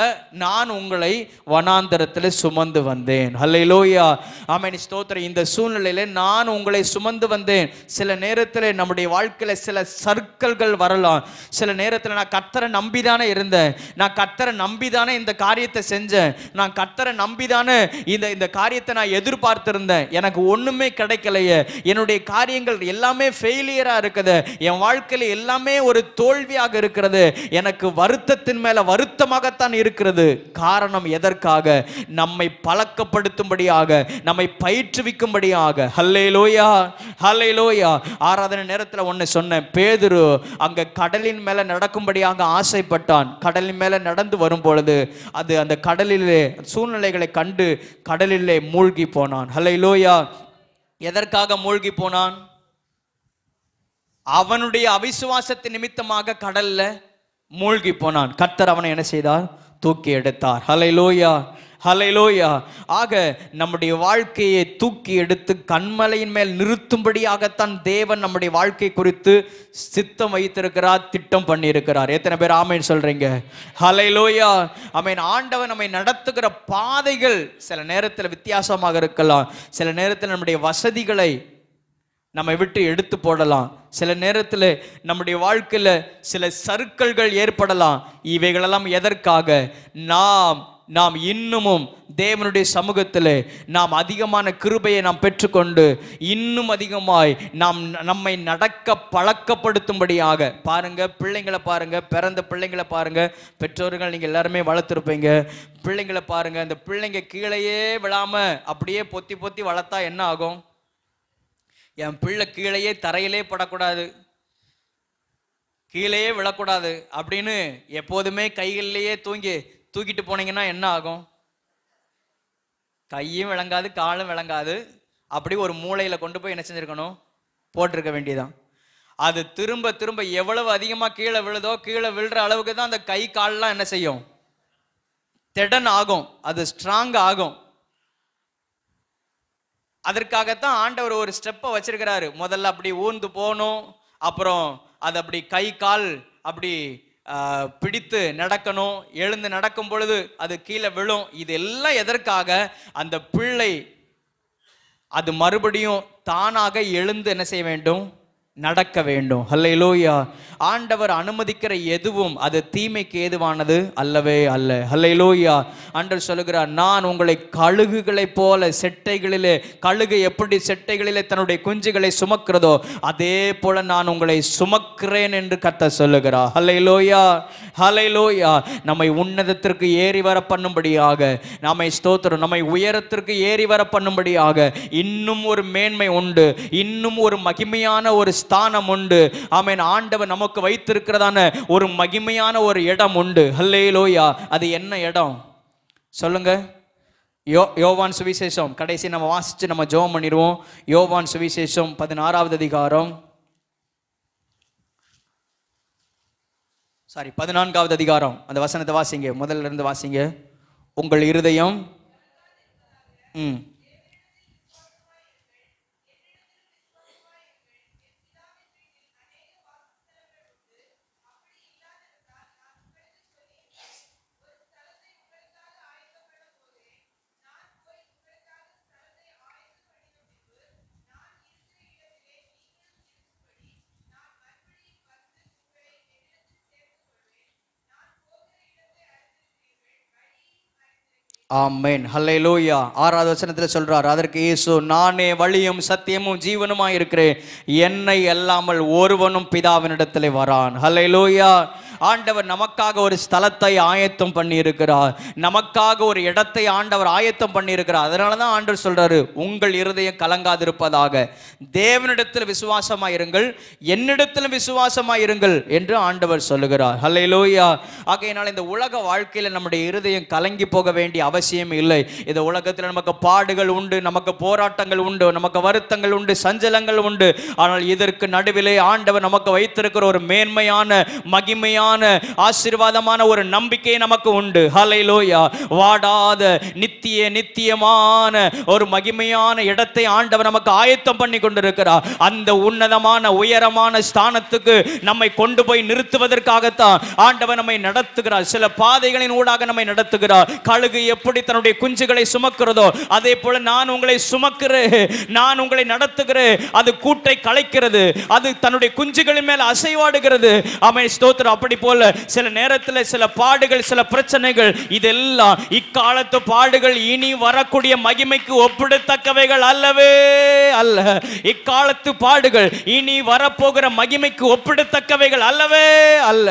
நான் உங்களை வனாந்தரத்தில் சுமந்து வந்தேன் ஹல்லையிலோயா ஆமேன் ஸ்தோத்திர இந்த சூழ்நிலையில நான் உங்களை சுமந்து வந்தேன் சில நேரத்தில் நம்முடைய வாழ்க்கையில் சில சர்க்கல்கள் வரலாம் சில நேரத்தில் நான் கத்தரை நம்பி தானே இருந்தேன் நான் கத்தரை நம்பி தானே இந்த காரியத்தை செஞ்சேன் நான் கத்தரை நம்பி தானே இந்த இந்த காரியத்தை நான் எதிர்பார்த்திருந்தேன் எனக்கு ஒன்றுமே கிடைக்கலையே என்னுடைய காரியங்கள் எல்லாமே ஃபெயிலியராக இருக்குது என் வாழ்க்கையில் எல்லாமே ஒரு தோல்வியாக வருத்தமாக இருக்கிறது எனக்கு வருத்தத்தின் மேல வருத்தமாகத்தான் இருக்கிறது காரணம் எதற்காக நம்மை பழக்கப்படுத்தும்படியாக நம்மை பயிற்றுவிக்கும்படியாக ஹல்லே லோயா ஹல்லே லோயா ஆராதனை நேரத்தில் ஒன்று சொன்னேன் பேதுரு அங்க கடலின் மேல நடக்கும்படியாக ஆசைப்பட்டான் கடலின் மேலே நடந்து வரும் பொழுது அது அந்த கடலிலே சூழ்நிலைகளை கண்டு கடலிலே மூழ்கி போனான் ஹல்லே லோயா எதற்காக மூழ்கி போனான் அவனுடைய அவிசுவாசத்தை நிமித்தமாக கடல்ல மூழ்கி போனான் கர்த்தர் அவனை என்ன செய்தார் தூக்கி எடுத்தார் ஹலை லோயா ஹலை லோயா ஆக நம்முடைய வாழ்க்கையை தூக்கி எடுத்து கண்மலையின் மேல் நிறுத்தும்படியாகத்தான் தேவன் நம்முடைய வாழ்க்கை குறித்து சித்தம் வைத்திருக்கிறார் திட்டம் பண்ணியிருக்கிறார் எத்தனை பேர் ஆமைன்னு சொல்கிறீங்க ஹலை லோயா அமீன் ஆண்டவன் நம்மை நடத்துகிற பாதைகள் சில நேரத்தில் வித்தியாசமாக இருக்கலாம் சில நேரத்தில் நம்முடைய வசதிகளை நம்ம விட்டு எடுத்து போடலாம் சில நேரத்தில் நம்முடைய வாழ்க்கையில் சில சருக்கள்கள் ஏற்படலாம் இவைகளெல்லாம் எதற்காக நாம் நாம் இன்னமும் தேவனுடைய சமூகத்தில் நாம் அதிகமான கிருபையை நாம் பெற்றுக்கொண்டு இன்னும் அதிகமாய் நாம் நம்மை நடக்க பழக்கப்படுத்தும்படியாக பாருங்க பிள்ளைங்களை பாருங்க பிறந்த பிள்ளைங்களை பாருங்க பெற்றோர்கள் நீங்கள் எல்லாருமே வளர்த்துருப்பீங்க பிள்ளைங்களை பாருங்க அந்த பிள்ளைங்க கீழேயே விழாம அப்படியே பொத்தி பொத்தி வளர்த்தா என்ன ஆகும் என் பிள்ளை கீழேயே தரையிலே படக்கூடாது கீழேயே விழக்கூடாது அப்படின்னு எப்போதுமே கைகள்லேயே தூங்கி தூக்கிட்டு போனீங்கன்னா என்ன ஆகும் கையும் விளங்காது காலும் விளங்காது அப்படி ஒரு மூளையில் கொண்டு போய் என்ன செஞ்சுருக்கணும் போட்டிருக்க வேண்டியதான் அது திரும்ப திரும்ப எவ்வளவு அதிகமாக கீழே விழுதோ கீழே விழுற அளவுக்கு தான் அந்த கை கால்லாம் என்ன செய்யும் திடன் ஆகும் அது ஸ்ட்ராங் ஆகும் அதற்காகத்தான் ஆண்டவர் ஒரு ஸ்டெப்பை வச்சிருக்கிறாரு முதல்ல அப்படி ஊர்ந்து போகணும் அப்புறம் அது அப்படி கை கால் அப்படி பிடித்து நடக்கணும் எழுந்து நடக்கும் பொழுது அது கீழே விழும் இதெல்லாம் எதற்காக அந்த பிள்ளை அது மறுபடியும் தானாக எழுந்து என்ன செய்ய வேண்டும் நடக்க வேண்டும் ஹல்லையிலோயா ஆண்டவர் அனுமதிக்கிற எதுவும் அது தீமைக்கு ஏதுவானது அல்லவே அல்ல ஹல்லையிலோயா அன்று சொல்லுகிறார் நான் உங்களை கழுகுகளைப் போல செட்டைகளிலே கழுகு எப்படி செட்டைகளிலே தன்னுடைய குஞ்சுகளை சுமக்கிறதோ அதே போல நான் உங்களை சுமக்கிறேன் என்று கத்த சொல்லுகிறார் ஹல்லையிலோயா ஹல்லையிலோயா நம்மை உன்னதத்திற்கு ஏறி வர பண்ணும்படியாக நம்மை ஸ்தோத்திரம் நம்மை உயரத்திற்கு ஏறி வர பண்ணும்படியாக இன்னும் ஒரு மேன்மை உண்டு இன்னும் ஒரு மகிமையான ஒரு ஸ்தானம் உண்டு ஆமேன் ஆண்டவர் நமக்கு வைத்திருக்கிறதான ஒரு மகிமையான ஒரு இடம் உண்டு ஹல்லே லோயா அது என்ன இடம் சொல்லுங்க யோ யோவான் சுவிசேஷம் கடைசி நம்ம வாசித்து நம்ம ஜோம் பண்ணிடுவோம் யோவான் சுவிசேஷம் பதினாறாவது அதிகாரம் சாரி பதினான்காவது அதிகாரம் அந்த வசனத்தை வாசிங்க முதல்ல இருந்து வாசிங்க உங்கள் இருதயம் ம் ஆமேன் ஹல்லை லூயா ஆறாவது வசனத்தில் சொல்கிறார் அதற்கு இயேசு நானே வழியும் சத்தியமும் ஜீவனுமாக இருக்கிறேன் என்னை அல்லாமல் ஒருவனும் பிதாவினிடத்தில் வரான் ஹல்லை லூயா ஆண்டவர் நமக்காக ஒரு ஸ்தலத்தை ஆயத்தம் பண்ணியிருக்கிறார் நமக்காக ஒரு இடத்தை ஆண்டவர் ஆயத்தம் பண்ணியிருக்கிறார் அதனால தான் ஆண்டவர் சொல்கிறாரு உங்கள் இருதயம் கலங்காதிருப்பதாக தேவனிடத்தில் விசுவாசமாக இருங்கள் என்னிடத்திலும் விசுவாசமாக இருங்கள் என்று ஆண்டவர் சொல்லுகிறார் ஹலே லோயா ஆகையினால் இந்த உலக வாழ்க்கையில் நம்முடைய இருதயம் கலங்கி போக வேண்டிய அவசியம் இல்லை இந்த உலகத்தில் நமக்கு பாடுகள் உண்டு நமக்கு போராட்டங்கள் உண்டு நமக்கு வருத்தங்கள் உண்டு சஞ்சலங்கள் உண்டு ஆனால் இதற்கு நடுவிலே ஆண்டவர் நமக்கு வைத்திருக்கிற ஒரு மேன்மையான மகிமையான ஆசீர்வாதமான ஆசீர்வாதமான ஒரு நம்பிக்கை நமக்கு உண்டு ஹலைலோயா வாடாத நித்திய நித்தியமான ஒரு மகிமையான இடத்தை ஆண்டவர் நமக்கு ஆயத்தம் பண்ணி கொண்டிருக்கிறார் அந்த உன்னதமான உயரமான ஸ்தானத்துக்கு நம்மை கொண்டு போய் நிறுத்துவதற்காகத்தான் ஆண்டவர் நம்மை நடத்துகிறார் சில பாதைகளின் ஊடாக நம்மை நடத்துகிறார் கழுகு எப்படி தன்னுடைய குஞ்சுகளை சுமக்கிறதோ அதே போல நான் உங்களை சுமக்கிறேன் நான் உங்களை நடத்துகிறேன் அது கூட்டை கலைக்கிறது அது தன்னுடைய குஞ்சுகளின் மேல் அசைவாடுகிறது அமை ஸ்தோத்திரம் அப்படி போல சில நேரத்தில் சில பாடுகள் சில பிரச்சனைகள் இதெல்லாம் இக்காலத்து பாடுகள் இனி வரக்கூடிய மகிமைக்கு ஒப்பிடத்தக்கவைகள் அல்லவே அல்ல இக்காலத்து பாடுகள் இனி வரப்போகிற மகிமைக்கு ஒப்பிடத்தக்கவைகள் அல்லவே அல்ல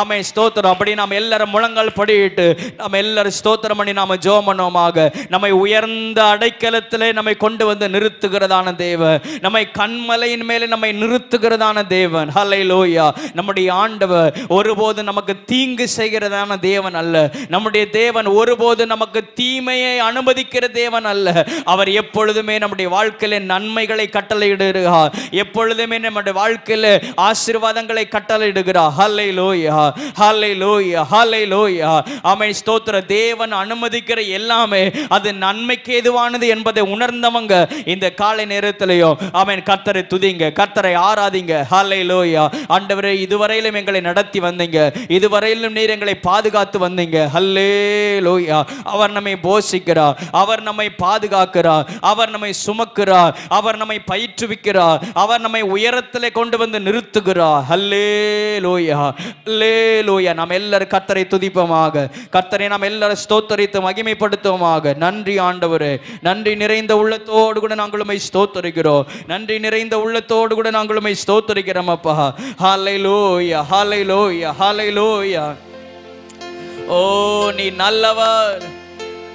ஆமே ஸ்தோத்திரம் அப்படி நாம் எல்லாரும் முழங்கால் படிட்டு நம்ம எல்லாரும் ஸ்தோத்திரம் பண்ணி நாம ஜோமனோமாக நம்மை உயர்ந்த அடைக்கலத்திலே நம்மை கொண்டு வந்து நிறுத்துகிறதான தேவ நம்மை கண்மலையின் மேலே நம்மை நிறுத்துகிறதான தேவன் ஹலை லோயா நம்முடைய ஆண்டவர் ஒருபோது நமக்கு தீங்கு செய்கிறதான தேவன் அல்ல நம்முடைய தேவன் ஒருபோது நமக்கு தீமையை அனுமதிக்கிற தேவன் அல்ல அவர் எப்பொழுதுமே நம்முடைய வாழ்க்கையில நன்மைகளை கட்டளையிடுகிறார் எப்பொழுதுமே நம்முடைய வாழ்க்கையில ஆசீர்வாதங்களை கட்டளையிடுகிறார் ஹலை லோயா ஹலை லோயா ஹலை லோயா அமை ஸ்தோத்திர தேவன் அனுமதிக்கிற எல்லாமே அது நன்மைக்கு எதுவானது என்பதை உணர்ந்தவங்க இந்த காலை நேரத்திலையும் அவன் கத்தரை துதிங்க கத்தரை ஆராதிங்க ஹலை லோயா ஆண்டவரை இதுவரையிலும் எங்களை நடத்தி வந்து வந்தீங்க இதுவரையிலும் நீர் எங்களை பாதுகாத்து வந்தீங்க ஹல்லே லோயா அவர் நம்மை போஷிக்கிறார் அவர் நம்மை பாதுகாக்கிறார் அவர் நம்மை சுமக்கிறார் அவர் நம்மை பயிற்றுவிக்கிறார் அவர் நம்மை உயரத்தில் கொண்டு வந்து நிறுத்துகிறார் ஹல்லே லோயா ஹல்லே லோயா நாம் எல்லாரும் கத்தரை துதிப்போமாக கத்தரை நாம் எல்லாரும் ஸ்தோத்தரித்து மகிமைப்படுத்துவோமாக நன்றி ஆண்டவரே நன்றி நிறைந்த உள்ளத்தோடு கூட நாங்கள் உண்மை ஸ்தோத்தரிக்கிறோம் நன்றி நிறைந்த உள்ளத்தோடு கூட நாங்கள் உண்மை ஸ்தோத்தரிக்கிறோம் அப்பா ஹாலை லோயா ஹாலை லோயா ஹாலேலூயா ஹாலேலூயா ஓ நீ நல்லவர்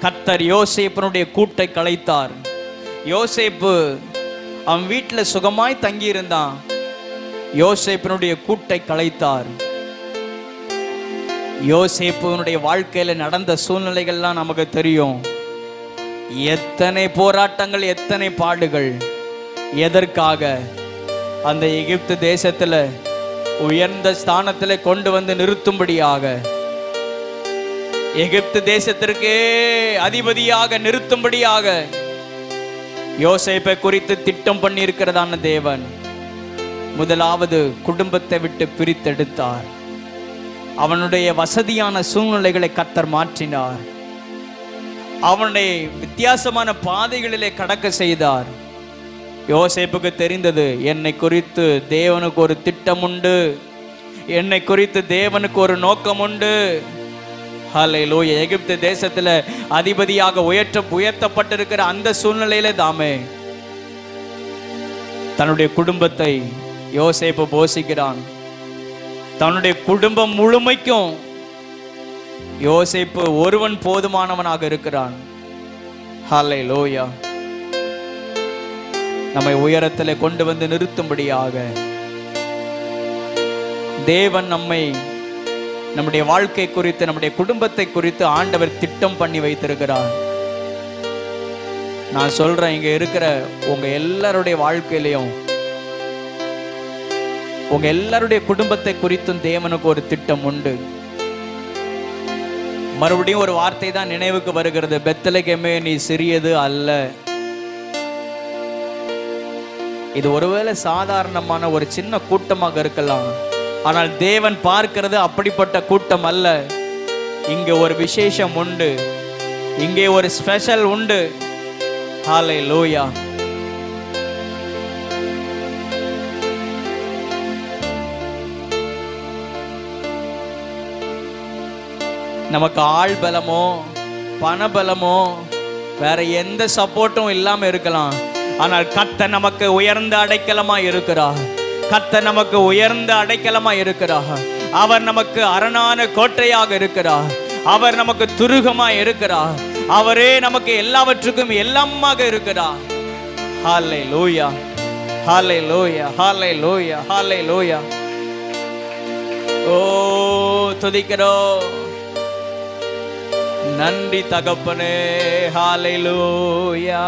கத்தர் யோசேப்பனுடைய கூட்டை கலைத்தார் யோசேப்பு அவன் வீட்டில் சுகமாய் தங்கியிருந்தான் யோசேப்பனுடைய கூட்டை கலைத்தார் யோசேப்புனுடைய வாழ்க்கையில் நடந்த சூழ்நிலைகள்லாம் நமக்கு தெரியும் எத்தனை போராட்டங்கள் எத்தனை பாடுகள் எதற்காக அந்த எகிப்து தேசத்தில் உயர்ந்த ஸ்தானத்தில் கொண்டு வந்து நிறுத்தும்படியாக எகிப்து தேசத்திற்கே அதிபதியாக நிறுத்தும்படியாக யோசைப்பை குறித்து திட்டம் பண்ணியிருக்கிறதான தேவன் முதலாவது குடும்பத்தை விட்டு பிரித்தெடுத்தார் அவனுடைய வசதியான சூழ்நிலைகளை கத்தர் மாற்றினார் அவனை வித்தியாசமான பாதைகளிலே கடக்க செய்தார் யோசேப்புக்கு தெரிந்தது என்னை குறித்து தேவனுக்கு ஒரு திட்டம் உண்டு என்னை குறித்து தேவனுக்கு ஒரு நோக்கம் உண்டு ஹலையிலோய எகிப்து தேசத்தில் அதிபதியாக உயர்த்த உயர்த்தப்பட்டிருக்கிற அந்த சூழ்நிலையில தாமே தன்னுடைய குடும்பத்தை யோசேப்பு போஷிக்கிறான் தன்னுடைய குடும்பம் முழுமைக்கும் யோசேப்பு ஒருவன் போதுமானவனாக இருக்கிறான் ஹலை லோயா நம்மை உயரத்தில் கொண்டு வந்து நிறுத்தும்படியாக தேவன் நம்மை நம்முடைய வாழ்க்கை குறித்து நம்முடைய குடும்பத்தை குறித்து ஆண்டவர் திட்டம் பண்ணி வைத்திருக்கிறார் நான் சொல்றேன் இங்க இருக்கிற உங்க எல்லாருடைய வாழ்க்கையிலையும் உங்க எல்லாருடைய குடும்பத்தை குறித்தும் தேவனுக்கு ஒரு திட்டம் உண்டு மறுபடியும் ஒரு வார்த்தை தான் நினைவுக்கு வருகிறது பெத்தலை நீ சிறியது அல்ல இது ஒருவேளை சாதாரணமான ஒரு சின்ன கூட்டமாக இருக்கலாம் ஆனால் தேவன் பார்க்கிறது அப்படிப்பட்ட கூட்டம் அல்ல இங்கே ஒரு விசேஷம் உண்டு இங்கே ஒரு ஸ்பெஷல் உண்டு ஹாலை லோயா நமக்கு ஆள் பலமோ பணபலமோ வேற எந்த சப்போர்ட்டும் இல்லாமல் இருக்கலாம் ஆனால் கத்த நமக்கு உயர்ந்த அடைக்கலமா இருக்கிறார் கத்த நமக்கு உயர்ந்த அடைக்கலமா இருக்கிறார் அவர் நமக்கு அரணான கோட்டையாக இருக்கிறார் அவர் நமக்கு துருகமா இருக்கிறார் அவரே நமக்கு எல்லாவற்றுக்கும் எல்லாமாக இருக்கிறார் ஹாலை லூயா ஹாலை லோயா ஹாலை லோயா ஹாலை லோயா ஓ துதிக்கிறோ நன்றி தகப்பனே ஹாலை லோயா